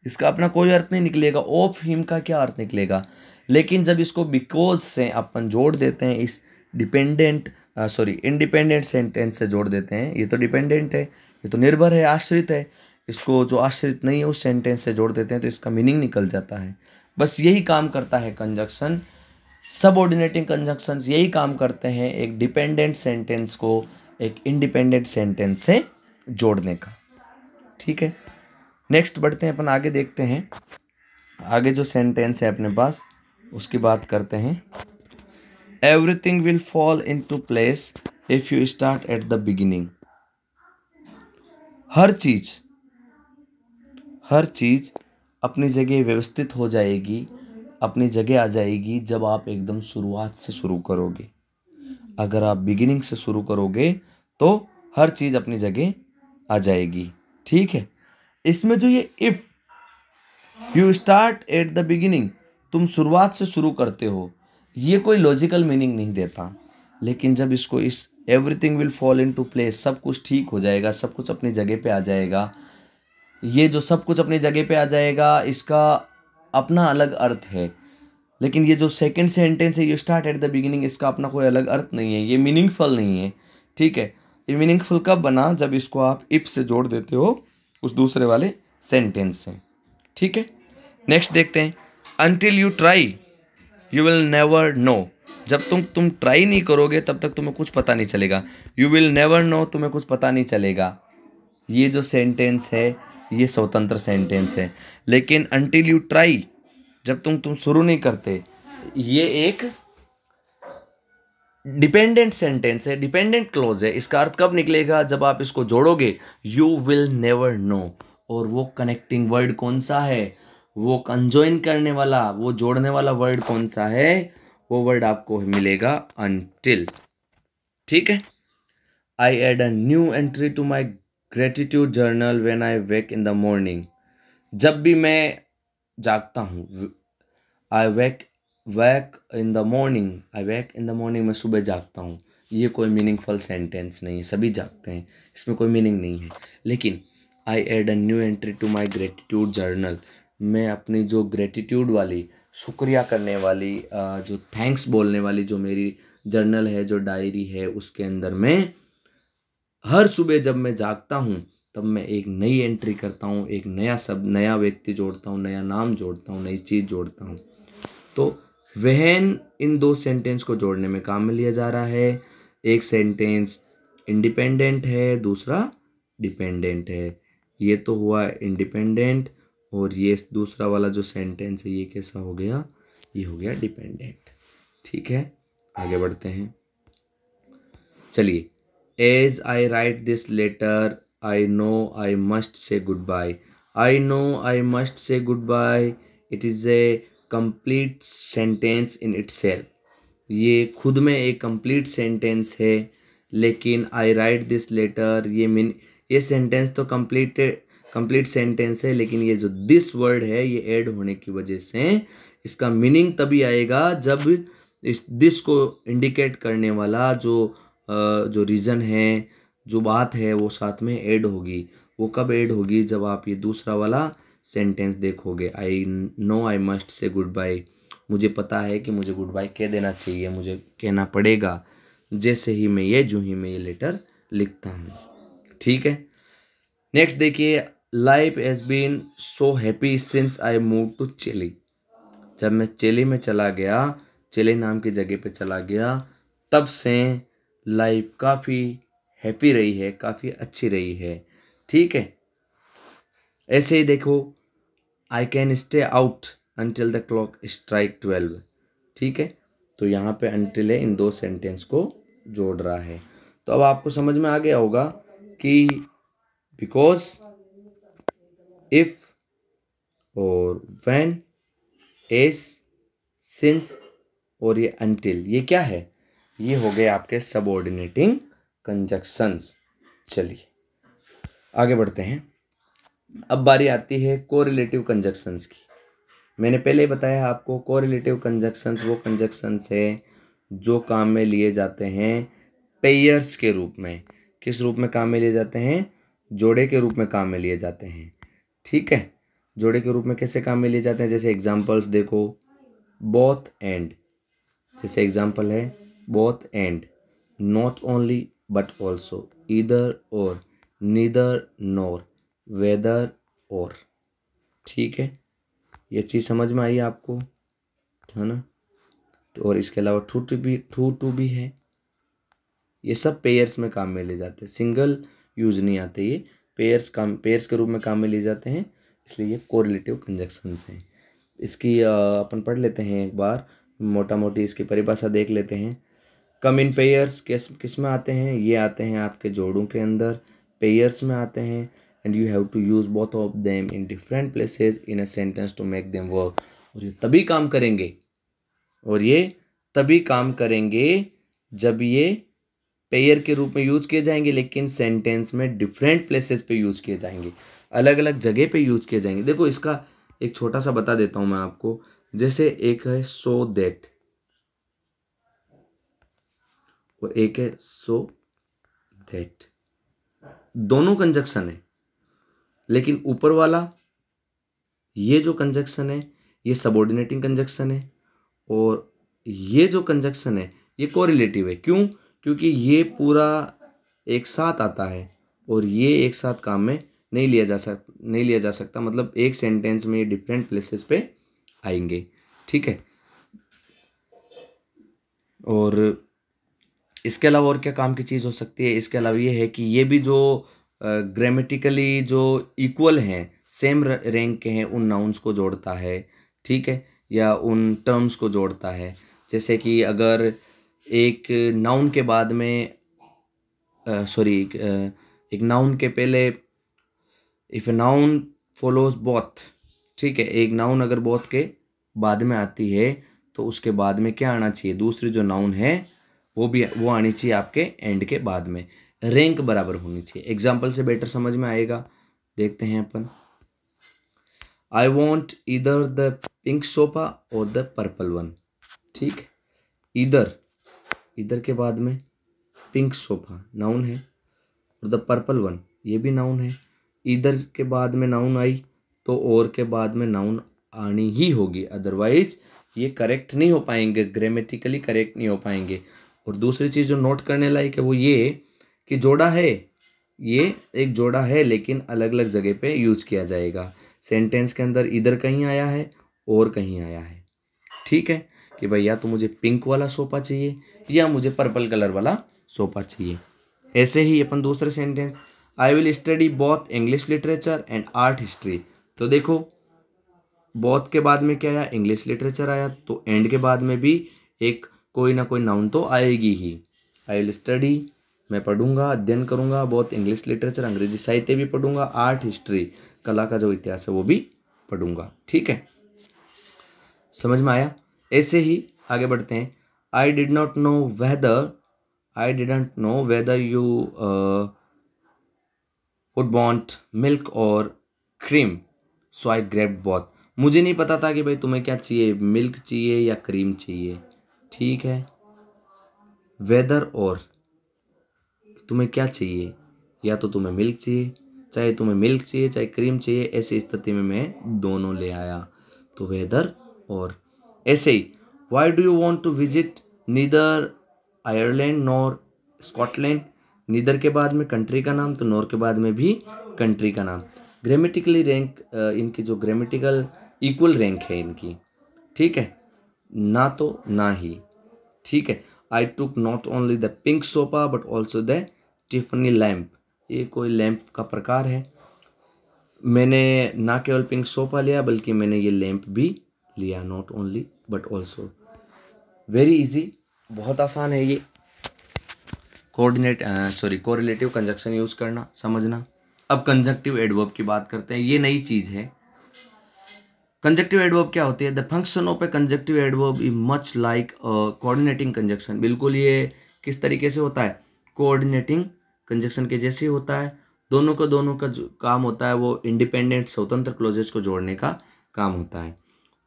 इसका अपना कोई अर्थ नहीं निकलेगा ऑफ हिम का क्या अर्थ निकलेगा लेकिन जब इसको बिकॉज से अपन जोड़ देते हैं इस डिपेंडेंट सॉरी इंडिपेंडेंट सेंटेंस से जोड़ देते हैं ये तो डिपेंडेंट है ये तो निर्भर है आश्रित है इसको जो आश्रित नहीं है उस सेंटेंस से जोड़ देते हैं तो इसका मीनिंग निकल जाता है बस यही काम करता है कंजक्शन सबऑर्डिनेटिंग कंजक्शन यही काम करते हैं एक डिपेंडेंट सेंटेंस को एक इंडिपेंडेंट सेंटेंस से जोड़ने का ठीक है नेक्स्ट बढ़ते हैं अपन आगे देखते हैं आगे जो सेंटेंस है अपने पास उसकी बात करते हैं everything will fall into place if you start at the beginning हर चीज हर चीज अपनी जगह व्यवस्थित हो जाएगी अपनी जगह आ जाएगी जब आप एकदम शुरुआत से शुरू करोगे अगर आप बिगिनिंग से शुरू करोगे तो हर चीज़ अपनी जगह आ जाएगी ठीक है इसमें जो ये if you start at the beginning तुम शुरुआत से शुरू करते हो ये कोई लॉजिकल मीनिंग नहीं देता लेकिन जब इसको इस everything will fall into place सब कुछ ठीक हो जाएगा सब कुछ अपनी जगह पे आ जाएगा ये जो सब कुछ अपनी जगह पे आ जाएगा इसका अपना अलग अर्थ है लेकिन ये जो सेकेंड सेंटेंस है ये स्टार्ट एट द बिगिनिंग इसका अपना कोई अलग अर्थ नहीं है ये मीनिंगफुल नहीं है ठीक है ये मीनिंगफुल कब बना जब इसको आप इप से जोड़ देते हो उस दूसरे वाले सेंटेंस से ठीक है नेक्स्ट देखते हैं until you try you will never know जब तुम तुम ट्राई नहीं करोगे तब तक तुम्हें कुछ पता नहीं चलेगा यू विल नेवर नो तुम्हें कुछ पता नहीं चलेगा ये जो सेंटेंस है ये स्वतंत्र सेंटेंस है लेकिन अनटिल यू ट्राई जब तुम तुम शुरू नहीं करते ये एक डिपेंडेंट सेंटेंस है डिपेंडेंट क्लोज है इसका अर्थ कब निकलेगा जब आप इसको जोड़ोगे यू विल नेवर नो और वो कनेक्टिंग वर्ड कौन सा है वो कंजॉइन करने वाला वो जोड़ने वाला वर्ड कौन सा है वो वर्ड आपको मिलेगा अनटिल ठीक है I add a new entry to my gratitude journal when I wake in the morning जब भी मैं जागता हूँ I wake wake in the morning I wake in the morning मैं सुबह जागता हूँ ये कोई मीनिंगफुल सेंटेंस नहीं है सभी जागते हैं इसमें कोई मीनिंग नहीं है लेकिन I add a new entry to my gratitude journal मैं अपनी जो ग्रेटिट्यूड वाली शुक्रिया करने वाली जो थैंक्स बोलने वाली जो मेरी जर्नल है जो डायरी है उसके अंदर मैं हर सुबह जब मैं जागता हूँ तब मैं एक नई एंट्री करता हूँ एक नया सब नया व्यक्ति जोड़ता हूँ नया नाम जोड़ता हूँ नई चीज़ जोड़ता हूँ तो वहन इन दो सेंटेंस को जोड़ने में काम में लिया जा रहा है एक सेंटेंस इंडिपेंडेंट है दूसरा डिपेंडेंट है ये तो हुआ इंडिपेंडेंट और ये दूसरा वाला जो सेंटेंस है ये कैसा हो गया ये हो गया डिपेंडेंट ठीक है आगे बढ़ते हैं चलिए as I write this letter I know I must say goodbye I know I must say goodbye it is a complete sentence in it ये खुद में एक कंप्लीट सेंटेंस है लेकिन आई राइट दिस लेटर ये मीन ये सेंटेंस तो कम्प्लीट कंप्लीट सेंटेंस है लेकिन ये जो दिस वर्ड है ये ऐड होने की वजह से इसका मीनिंग तभी आएगा जब इस दिस को इंडिकेट करने वाला जो जो रीज़न है जो बात है वो साथ में ऐड होगी वो कब ऐड होगी जब आप ये दूसरा वाला सेंटेंस देखोगे I know I must say goodbye मुझे पता है कि मुझे गुड बाई कह देना चाहिए मुझे कहना पड़ेगा जैसे ही मैं ये जो ही मैं ये लेटर लिखता हूँ ठीक है नेक्स्ट देखिए life has been so happy since I move to Chile जब मैं चिली में चला गया चिली नाम की जगह पे चला गया तब से लाइफ काफ़ी हैप्पी रही है काफ़ी अच्छी रही है ठीक है ऐसे ही देखो I can stay out until the clock strike twelve ठीक है तो यहाँ पे अनटिल है इन दो सेंटेंस को जोड़ रहा है तो अब आपको समझ में आ गया होगा कि बिकॉज if और when is since और ये until ये क्या है ये हो गए आपके subordinating कंजक्शंस चलिए आगे बढ़ते हैं अब बारी आती है कोरिलेटिव कंजक्शंस की मैंने पहले ही बताया आपको कोरिलेटिव कंजक्शंस वो कंजक्शंस है जो काम में लिए जाते हैं पेयर्स के रूप में किस रूप में काम में लिए जाते हैं जोड़े के रूप में काम में लिए जाते हैं ठीक है जोड़े के रूप में कैसे काम में लिए जाते हैं जैसे एग्जाम्पल्स देखो बोथ एंड जैसे एग्जाम्पल है both and not only but also इधर और नीदर नोर वेदर और ठीक है ये चीज़ समझ में आई आपको है ना तो और इसके अलावा टू टू भी टू टू भी है ये सब पेयर्स में काम में ले जाते हैं सिंगल यूज नहीं आते ये पेयर्स काम पेयर्स के रूप में काम में लिए जाते हैं इसलिए ये कोरिलेटिव कंजक्शंस हैं इसकी अपन पढ़ लेते हैं एक बार मोटा मोटी इसकी परिभाषा देख लेते हैं कम इन पेयर्स किस किस में आते हैं ये आते हैं आपके जोड़ों के अंदर पेयर्स में आते हैं and you have to use both of them in different places in a sentence to make them work और ये तभी काम करेंगे और ये तभी काम करेंगे जब ये पेयर के रूप में यूज किए जाएंगे लेकिन सेंटेंस में डिफरेंट प्लेसेस पे यूज किए जाएंगे अलग अलग जगह पे यूज किए जाएंगे देखो इसका एक छोटा सा बता देता हूं मैं आपको जैसे एक है सो so देट और एक है सो so देट दोनों कंजक्शन है लेकिन ऊपर वाला ये जो कंजक्शन है ये सबोर्डिनेटिंग कंजक्शन है और ये जो कंजक्शन है ये कोरिलेटिव है क्यों क्योंकि ये पूरा एक साथ आता है और ये एक साथ काम में नहीं लिया जा सक नहीं लिया जा सकता मतलब एक सेंटेंस में ये डिफरेंट प्लेसेस पे आएंगे ठीक है और इसके अलावा और क्या काम की चीज़ हो सकती है इसके अलावा ये है कि ये भी जो ग्रामेटिकली जो इक्वल हैं सेम रैंक के हैं उन नाउन्स को जोड़ता है ठीक है या उन टर्म्स को जोड़ता है जैसे कि अगर एक नाउन के बाद में सॉरी एक, एक नाउन के पहले इफ नाउन फॉलोज बोथ ठीक है एक नाउन अगर बोथ के बाद में आती है तो उसके बाद में क्या आना चाहिए दूसरी जो नाउन है वो भी वो आनी चाहिए आपके एंड के बाद में रैंक बराबर होनी चाहिए एग्जाम्पल से बेटर समझ में आएगा देखते हैं अपन आई वॉन्ट इधर द पिंक सोफा और द पर्पल वन ठीक इधर इधर के बाद में पिंक सोफा नाउन है और द पर्पल वन ये भी नाउन है इधर के बाद में नाउन आई तो और के बाद में नाउन आनी ही होगी अदरवाइज ये करेक्ट नहीं हो पाएंगे ग्रामेटिकली करेक्ट नहीं हो पाएंगे और दूसरी चीज़ जो नोट करने लायक है वो ये कि जोड़ा है ये एक जोड़ा है लेकिन अलग अलग जगह पे यूज किया जाएगा सेंटेंस के अंदर इधर कहीं आया है और कहीं आया है ठीक है कि भाई या तो मुझे पिंक वाला सोफा चाहिए या मुझे पर्पल कलर वाला सोफा चाहिए ऐसे ही अपन दूसरे sentence I will study both English literature and art history तो देखो बॉथ के बाद में क्या आया इंग्लिश लिटरेचर आया तो एंड के बाद में भी एक कोई ना कोई नाउन तो आएगी ही आई विल स्टडी मैं पढ़ूंगा अध्ययन करूंगा बहुत इंग्लिश लिटरेचर अंग्रेजी साहित्य भी पढ़ूंगा आर्ट हिस्ट्री कला का जो इतिहास है वो भी पढ़ूंगा ठीक है समझ में आया ऐसे ही आगे बढ़ते हैं I did not know whether I didn't know whether you would want milk और cream so I grab both मुझे नहीं पता था कि भाई तुम्हें क्या चाहिए मिल्क चाहिए या क्रीम चाहिए ठीक है वेदर और तुम्हें क्या चाहिए या तो तुम्हें मिल्क चाहिए चाहे तुम्हें मिल्क चाहिए चाहे क्रीम चाहिए ऐसी स्थिति में मैं दोनों ले आया तो वेदर और ऐसे ही why do you want to visit neither Ireland nor Scotland neither के बाद में कंट्री का नाम तो नॉर के बाद में भी कंट्री का नाम ग्रामेटिकली रैंक इनकी जो ग्रामेटिकल इक्वल रैंक है इनकी ठीक है ना तो ना ही ठीक है I took not only the pink sofa but also the Tiffany lamp ये कोई लैम्प का प्रकार है मैंने ना केवल पिंक सोफा लिया बल्कि मैंने ये लैम्प भी लिया not only but also very easy बहुत आसान है ये coordinate sorry correlative conjunction use करना समझना अब कंजक्टिव एडवर्ब की बात करते हैं ये नई चीज़ है कंजक्टिव एडवर्ब क्या होती है the function of a conjunctive adverb is much like coordinating conjunction बिल्कुल ये किस तरीके से होता है कोऑर्डिनेटिंग कंजक्शन के जैसे होता है दोनों का दोनों का जो काम होता है वो इंडिपेंडेंट स्वतंत्र क्लोजेज को जोड़ने का काम होता है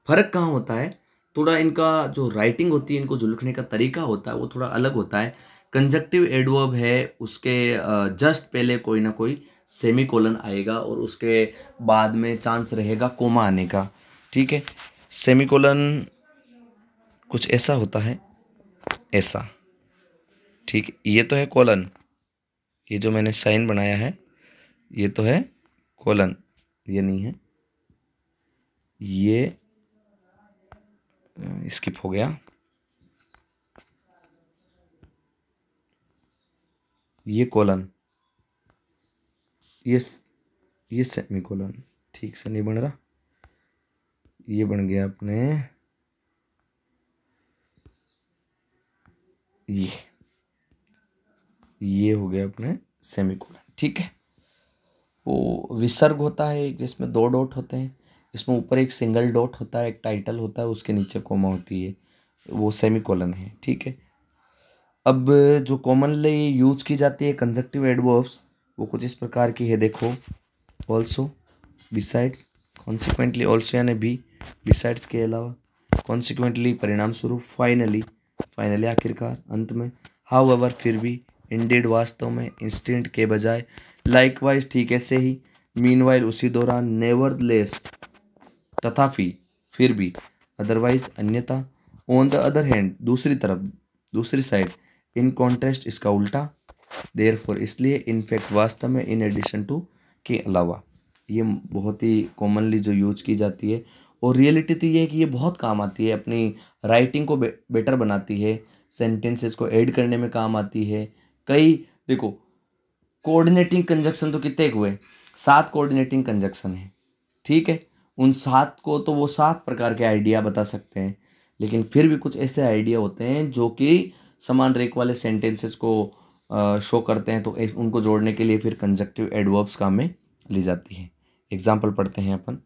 फर्क कहाँ होता है थोड़ा इनका जो राइटिंग होती है इनको जो लिखने का तरीका होता है वो थोड़ा अलग होता है कंजक्टिव एडवर्ब है उसके जस्ट पहले कोई ना कोई सेमी कोलन आएगा और उसके बाद में चांस रहेगा कोमा आने का ठीक है सेमी कोलन कुछ ऐसा होता है ऐसा ठीक ये तो है कोलन ये जो मैंने साइन बनाया है ये तो है कोलन ये नहीं है ये स्किप हो गया ये कॉलन ये ये सेमी कोलन ठीक से नहीं बन रहा ये बन गया अपने ये ये हो गया अपने सेमी कोलन ठीक है वो विसर्ग होता है जिसमें दो डॉट होते हैं इसमें ऊपर एक सिंगल डॉट होता है एक टाइटल होता है उसके नीचे कॉमा होती है वो सेमी कॉलन है ठीक है अब जो कॉमनली यूज की जाती है कंजक्टिव एडवर्ब्स वो कुछ इस प्रकार की है देखो ऑल्सो बिसाइड्स कॉन्सिक्वेंटली ऑल्सो यानी भी बिसाइड्स के अलावा कॉन्सिक्वेंटली परिणाम स्वरूप फाइनली फाइनली आखिरकार अंत में हाउ एवर फिर भी इंडेड वास्तव में इंस्टेंट के बजाय लाइक वाइज ठीक ऐसे ही मीन उसी दौरान नेवर लेस तथापि फिर भी अदरवाइज अन्यथा ऑन द अदर हैंड दूसरी तरफ दूसरी साइड इन कॉन्ट्रेस्ट इसका उल्टा देर फॉर इसलिए इनफैक्ट वास्तव में इन एडिशन टू के अलावा ये बहुत ही कॉमनली जो यूज की जाती है और रियलिटी तो ये है कि ये बहुत काम आती है अपनी राइटिंग को बे, बेटर बनाती है सेंटेंसेस को ऐड करने में काम आती है कई देखो कोऑर्डिनेटिंग कंजक्शन तो कितने हुए सात कोऑर्डिनेटिंग कंजक्शन है ठीक है उन सात को तो वो सात प्रकार के आइडिया बता सकते हैं लेकिन फिर भी कुछ ऐसे आइडिया होते हैं जो कि समान रेक वाले सेंटेंसेस को शो करते हैं तो उनको जोड़ने के लिए फिर कंजक्टिव एडवर्ब्स काम में ली जाती है एग्जाम्पल पढ़ते हैं अपन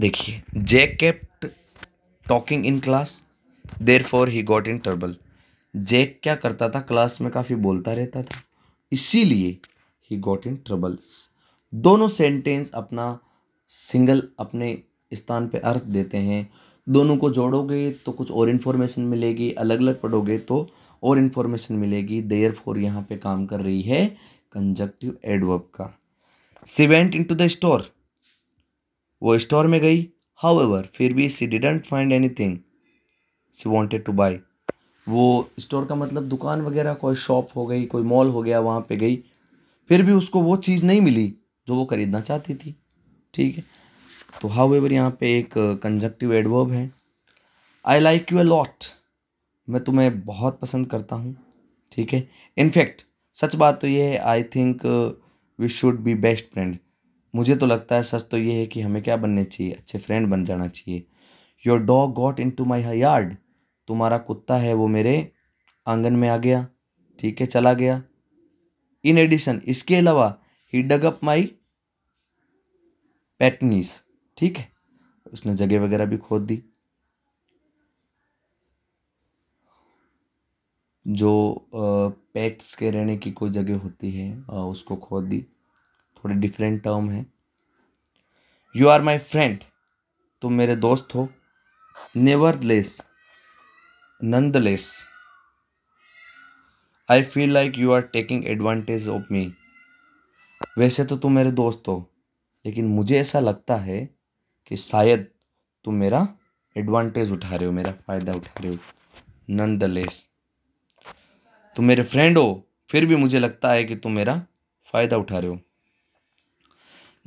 देखिए J kept talking in class therefore he got in trouble Jack क्या करता था क्लास में काफ़ी बोलता रहता था इसीलिए ही गॉट इन ट्रबल्स दोनों सेंटेंस अपना सिंगल अपने स्थान पे अर्थ देते हैं दोनों को जोड़ोगे तो कुछ और इन्फॉर्मेशन मिलेगी अलग अलग पढ़ोगे तो और इन्फॉर्मेशन मिलेगी देयर फोर यहाँ पे काम कर रही है कंजक्टिव एडवर्ब का she went into the store वो स्टोर में गई हाउ एवर फिर भी she didn't find anything she wanted to buy वो स्टोर का मतलब दुकान वगैरह कोई शॉप हो गई कोई मॉल हो गया वहाँ पे गई फिर भी उसको वो चीज़ नहीं मिली जो वो खरीदना चाहती थी ठीक है तो हाउ एवर यहाँ पे एक कंजक्टिव एडवर्ब है I like you a lot मैं तुम्हें बहुत पसंद करता हूँ ठीक है इनफैक्ट सच बात तो ये है I think we should be best friend मुझे तो लगता है सच तो ये है कि हमें क्या बनने चाहिए अच्छे फ्रेंड बन जाना चाहिए your dog got into my yard तुम्हारा कुत्ता है वो मेरे आंगन में आ गया ठीक है चला गया इन एडिशन इसके अलावा ही डग अप माई पैटनीस ठीक है उसने जगह वगैरह भी खोद दी जो पेट्स के रहने की कोई जगह होती है उसको खोद दी थोड़े डिफरेंट टर्म है यू आर माई फ्रेंड तुम मेरे दोस्त हो nevertheless nonetheless I feel like you are taking advantage of me वैसे तो तुम मेरे दोस्त हो लेकिन मुझे ऐसा लगता है कि शायद तुम मेरा एडवांटेज उठा रहे हो मेरा फ़ायदा उठा रहे हो नन द लेस तुम मेरे फ्रेंड हो फिर भी मुझे लगता है कि तुम मेरा फ़ायदा उठा रहे हो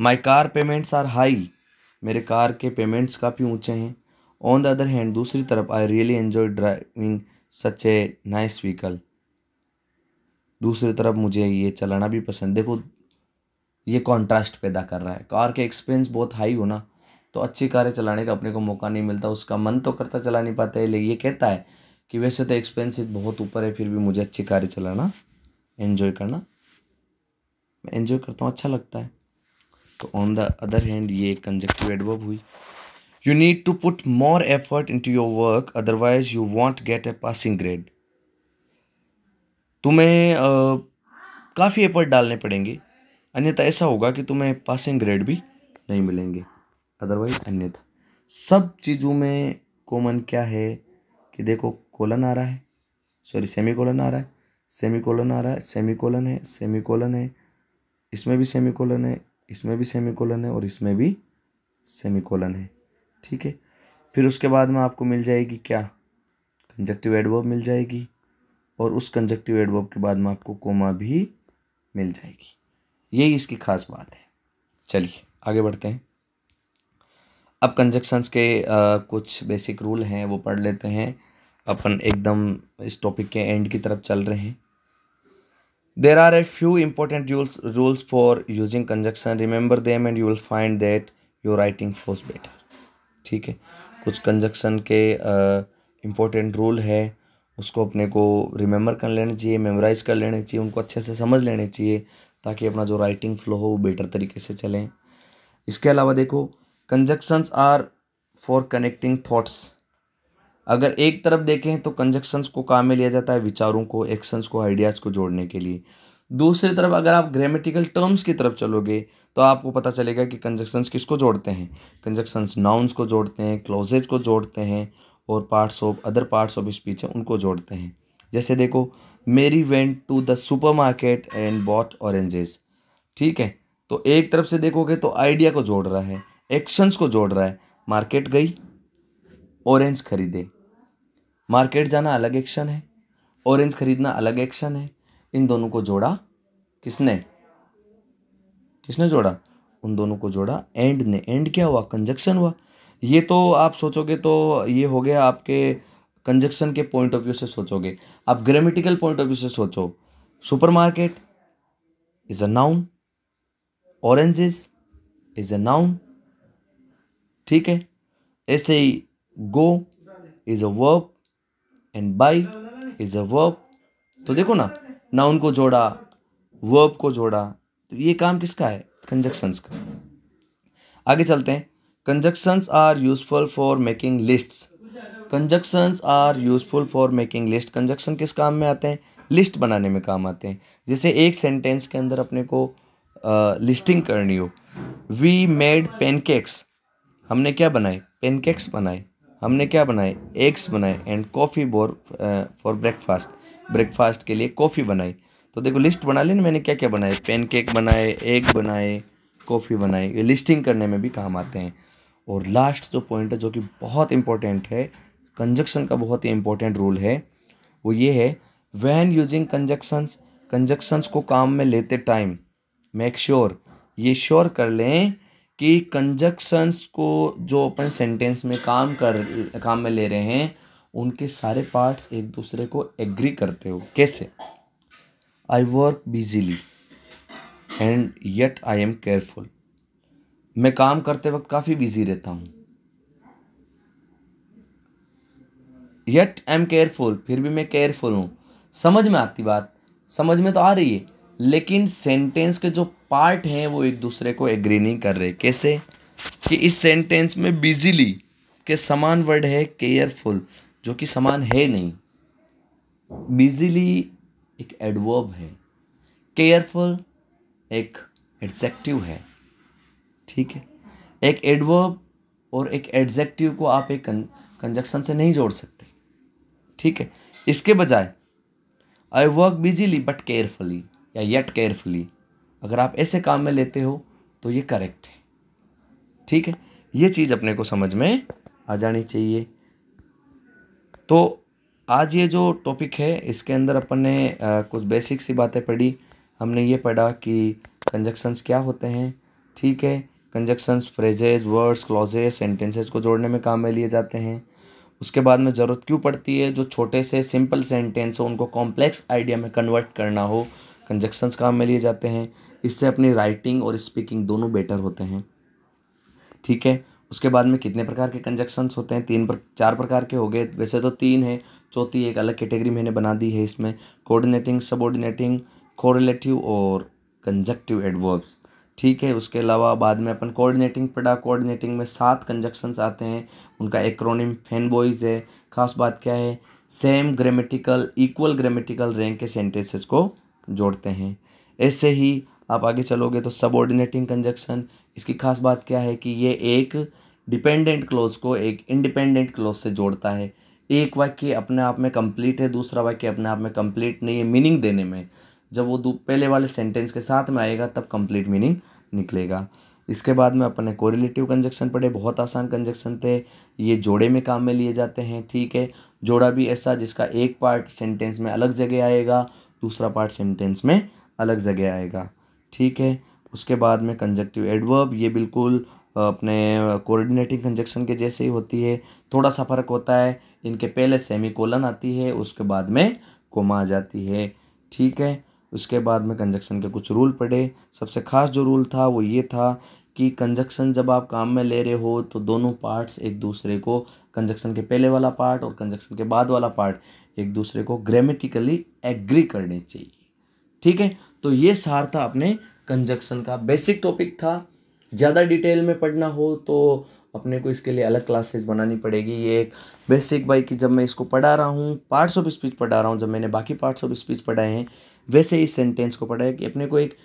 my car payments are high मेरे कार के पेमेंट्स काफ़ी ऊँचे हैं ऑन द अदर हैंड दूसरी तरफ I really enjoy driving such a nice vehicle दूसरी तरफ मुझे ये चलाना भी पसंद देखो ये कॉन्ट्रास्ट पैदा कर रहा है कार के एक्सपेंस बहुत हाई हो ना तो अच्छी कारें चलाने का अपने को मौका नहीं मिलता उसका मन तो करता चला नहीं पाता है लेकिन ये कहता है कि वैसे तो एक्सपेंसिस बहुत ऊपर है फिर भी मुझे अच्छी कारें चलाना एन्जॉय करना मैं एन्जॉय करता हूँ अच्छा लगता है तो ऑन द अदर हैंड ये एक कंजक्टिव एडवर्ब हुई you need to put more effort into your work otherwise you won't get a passing grade तुम्हें काफ़ी एफर्ट डालने पड़ेंगे अन्यथा ऐसा होगा कि तुम्हें पासिंग ग्रेड भी नहीं मिलेंगे अदरवाइज अन्यथा सब चीज़ों में कॉमन क्या है कि देखो कोलन आ रहा है सॉरी सेमी कोलन आ रहा है सेमी कोलन आ रहा है सेमी कोलन है सेमी कोलन है इसमें भी सेमी कोलन है इसमें भी सेमी कोलन है और इसमें भी सेमी कोलन है ठीक है फिर उसके बाद में आपको मिल जाएगी क्या कंजक्टिव एडवर्ब मिल जाएगी और उस कंजक्टिव एडवर्ब के बाद में आपको कोमा भी मिल जाएगी यही इसकी खास बात है चलिए आगे बढ़ते हैं अब कंजक्शंस के आ, कुछ बेसिक रूल हैं वो पढ़ लेते हैं अपन एकदम इस टॉपिक के एंड की तरफ चल रहे हैं there are a few important rules rules for using conjunction remember them and you will find that your writing flows better ठीक है कुछ कंजक्शन के इम्पोर्टेंट uh, रूल है उसको अपने को रिमेम्बर कर लेना चाहिए मेमोराइज़ कर लेना चाहिए उनको अच्छे से समझ लेने चाहिए ताकि अपना जो राइटिंग फ्लो हो वो बेटर तरीके से चलें इसके अलावा देखो conjunctions are for connecting thoughts अगर एक तरफ देखें तो कंजक्शंस को काम में लिया जाता है विचारों को एक्शंस को आइडियाज़ को जोड़ने के लिए दूसरी तरफ अगर आप ग्रामेटिकल टर्म्स की तरफ चलोगे तो आपको पता चलेगा कि कंजक्शंस किसको जोड़ते हैं कंजक्शंस नाउन्स को जोड़ते हैं क्लोजेज को जोड़ते हैं और parts of other parts of speech है उनको जोड़ते हैं जैसे देखो Mary went to the supermarket and bought oranges ठीक है तो एक तरफ से देखोगे तो आइडिया को जोड़ रहा है एक्शंस को जोड़ रहा है मार्केट गई ऑरेंज खरीदे मार्केट जाना अलग एक्शन है ऑरेंज खरीदना अलग एक्शन है इन दोनों को जोड़ा किसने किसने जोड़ा उन दोनों को जोड़ा एंड ने एंड क्या हुआ कंजक्शन हुआ ये तो आप सोचोगे तो ये हो गया आपके कंजक्शन के पॉइंट ऑफ व्यू से सोचोगे आप ग्रामेटिकल पॉइंट ऑफ व्यू से सोचो supermarket is a noun oranges is a noun ठीक है ऐसे ही go is a verb and buy is a verb तो देखो ना नाउन को जोड़ा वर्ब को जोड़ा तो ये काम किसका है कंजक्शंस का आगे चलते हैं conjunctions are useful for making list conjunctions are useful for making list conjunction किस काम में आते हैं लिस्ट बनाने में काम आते हैं जैसे एक सेंटेंस के अंदर अपने को लिस्टिंग uh, करनी हो वी मेड पेनकेक्स हमने क्या बनाए पेनकेक्स बनाए हमने क्या बनाए एग्स बनाए एंड कॉफ़ी बोर फॉर ब्रेकफास्ट ब्रेकफास्ट के लिए कॉफ़ी बनाई तो देखो लिस्ट बना ना मैंने क्या क्या बनाए पेनकेक बनाए एग बनाए कॉफ़ी बनाए ये लिस्टिंग करने में भी काम आते हैं और लास्ट जो पॉइंट है जो कि बहुत इंपॉर्टेंट है कंजक्शन का बहुत ही इंपॉर्टेंट रोल है वो ये है वैन यूजिंग कंजक्शंस कंजक्शंस को काम में लेते टाइम मेक श्योर ये श्योर कर लें कि कंजक्शंस को जो अपन सेंटेंस में काम कर काम में ले रहे हैं उनके सारे पार्ट्स एक दूसरे को एग्री करते हो कैसे I work busily and yet I am careful मैं काम करते वक्त काफ़ी बिजी रहता हूँ येट आई एम केयरफुल फिर भी मैं केयरफुल हूँ समझ में आती बात समझ में तो आ रही है लेकिन सेंटेंस के जो पार्ट हैं वो एक दूसरे को एग्री नहीं कर रहे कैसे कि इस सेंटेंस में बिजीली के समान वर्ड है केयरफुल जो कि समान है नहीं बिजीली एक एडवर्ब है केयरफुल एक एडजेक्टिव है ठीक है एक एडवर्ब और एक एडजेक्टिव को आप एक कंजक्शन से नहीं जोड़ सकते ठीक है इसके बजाय I work busily but carefully या येट केयरफुली अगर आप ऐसे काम में लेते हो तो ये करेक्ट है ठीक है ये चीज़ अपने को समझ में आ जानी चाहिए तो आज ये जो टॉपिक है इसके अंदर अपन ने कुछ बेसिक सी बातें पढ़ी हमने ये पढ़ा कि कंजक्शंस क्या होते हैं ठीक है conjunctions phrases words clauses sentences को जोड़ने में काम में लिए जाते हैं उसके बाद में ज़रूरत क्यों पड़ती है जो छोटे से सिंपल सेंटेंस हो उनको कॉम्प्लेक्स आइडिया में कन्वर्ट करना हो कंजक्शंस काम में लिए जाते हैं इससे अपनी राइटिंग और स्पीकिंग दोनों बेटर होते हैं ठीक है उसके बाद में कितने प्रकार के कंजक्शंस होते हैं तीन पर चार प्रकार के हो गए वैसे तो तीन हैं चौथी एक अलग कैटेगरी मैंने बना दी है इसमें कोऑर्डिनेटिंग सबऑर्डिनेटिंग कोरिलेटिव और कंजक्टिव एडवर्ब्स ठीक है उसके अलावा बाद में अपन कोऑर्डिनेटिंग पढ़ा कोऑर्डिनेटिंग में सात कंजक्शंस आते हैं उनका एक्रोनिम फैन बॉयज़ है खास बात क्या है same grammatical equal grammatical rank के सेंटेंसेस को जोड़ते हैं ऐसे ही आप आगे चलोगे तो सबऑर्डिनेटिंग कंजक्शन इसकी खास बात क्या है कि ये एक डिपेंडेंट क्लोज को एक इंडिपेंडेंट क्लोज से जोड़ता है एक वाक्य अपने आप में कंप्लीट है दूसरा वाक्य अपने आप में कंप्लीट नहीं है मीनिंग देने में जब वो दो पहले वाले सेंटेंस के साथ में आएगा तब कंप्लीट मीनिंग निकलेगा इसके बाद में अपने कोरिलेटिव कंजक्शन पढ़े बहुत आसान कंजक्शन थे ये जोड़े में काम में लिए जाते हैं ठीक है जोड़ा भी ऐसा जिसका एक पार्ट सेंटेंस में अलग जगह आएगा दूसरा पार्ट सेंटेंस में अलग जगह आएगा ठीक है उसके बाद में कंजक्टिव एडवर्ब ये बिल्कुल अपने कोऑर्डिनेटिंग कंजक्शन के जैसे ही होती है थोड़ा सा फ़र्क होता है इनके पहले सेमी कोलन आती है उसके बाद में कोमा आ जाती है ठीक है उसके बाद में कंजक्शन के कुछ रूल पढ़े सबसे ख़ास जो रूल था वो ये था कि कंजक्शन जब आप काम में ले रहे हो तो दोनों पार्ट्स एक दूसरे को कंजक्शन के पहले वाला पार्ट और कंजक्शन के बाद वाला पार्ट एक दूसरे को ग्रामेटिकली एग्री करने चाहिए ठीक है तो ये सार था अपने कंजक्शन का बेसिक टॉपिक था ज़्यादा डिटेल में पढ़ना हो तो अपने को इसके लिए अलग क्लासेस बनानी पड़ेगी ये एक बेसिक बाइक कि जब मैं इसको पढ़ा रहा हूँ पार्ट्स ऑफ स्पीच पढ़ा रहा हूँ जब मैंने बाकी पार्ट्स ऑफ स्पीच पढ़ाए हैं वैसे इस सेंटेंस को पढ़ाया कि अपने को एक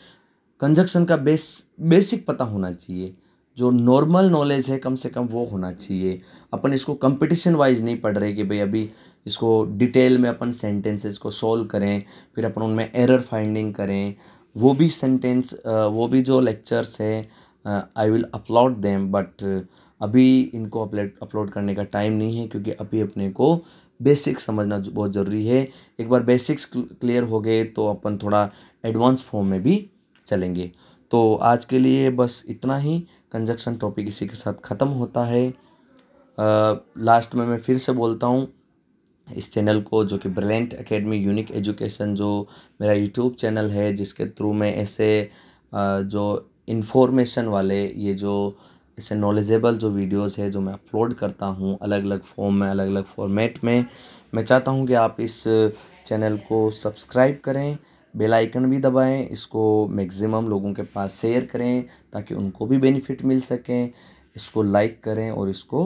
कंजक्शन का बेस बेसिक पता होना चाहिए जो नॉर्मल नॉलेज है कम से कम वो होना चाहिए अपन इसको कंपटीशन वाइज नहीं पढ़ रहे कि भाई अभी इसको डिटेल में अपन सेंटेंसेस को सॉल्व करें फिर अपन उनमें एरर फाइंडिंग करें वो भी सेंटेंस वो भी जो लेक्चर्स हैं I will upload them but अभी इनको अपलेट अपलोड करने का टाइम नहीं है क्योंकि अभी अपने को बेसिक्स समझना बहुत ज़रूरी है एक बार बेसिक्स क्लियर हो गए तो अपन थोड़ा एडवांस फॉर्म में भी चलेंगे तो आज के लिए बस इतना ही कंजक्शन टॉपिक इसी के साथ ख़त्म होता है आ, लास्ट में मैं फिर से बोलता हूँ इस चैनल को जो कि ब्रिलेंट एकेडमी यूनिक एजुकेशन जो मेरा यूट्यूब चैनल है जिसके थ्रू मैं ऐसे आ, जो इन्फॉर्मेशन वाले ये जो इससे नॉलेजेबल जो वीडियोस है जो मैं अपलोड करता हूँ अलग अलग फॉर्म में अलग अलग फॉर्मेट में मैं चाहता हूँ कि आप इस चैनल को सब्सक्राइब करें बेल आइकन भी दबाएं इसको मैक्सिमम लोगों के पास शेयर करें ताकि उनको भी बेनिफिट मिल सकें इसको लाइक करें और इसको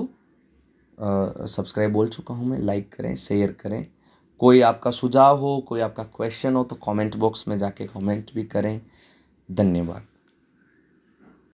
सब्सक्राइब बोल चुका हूँ मैं लाइक करें शेयर करें कोई आपका सुझाव हो कोई आपका क्वेश्चन हो तो कमेंट बॉक्स में जाके कमेंट भी करें धन्यवाद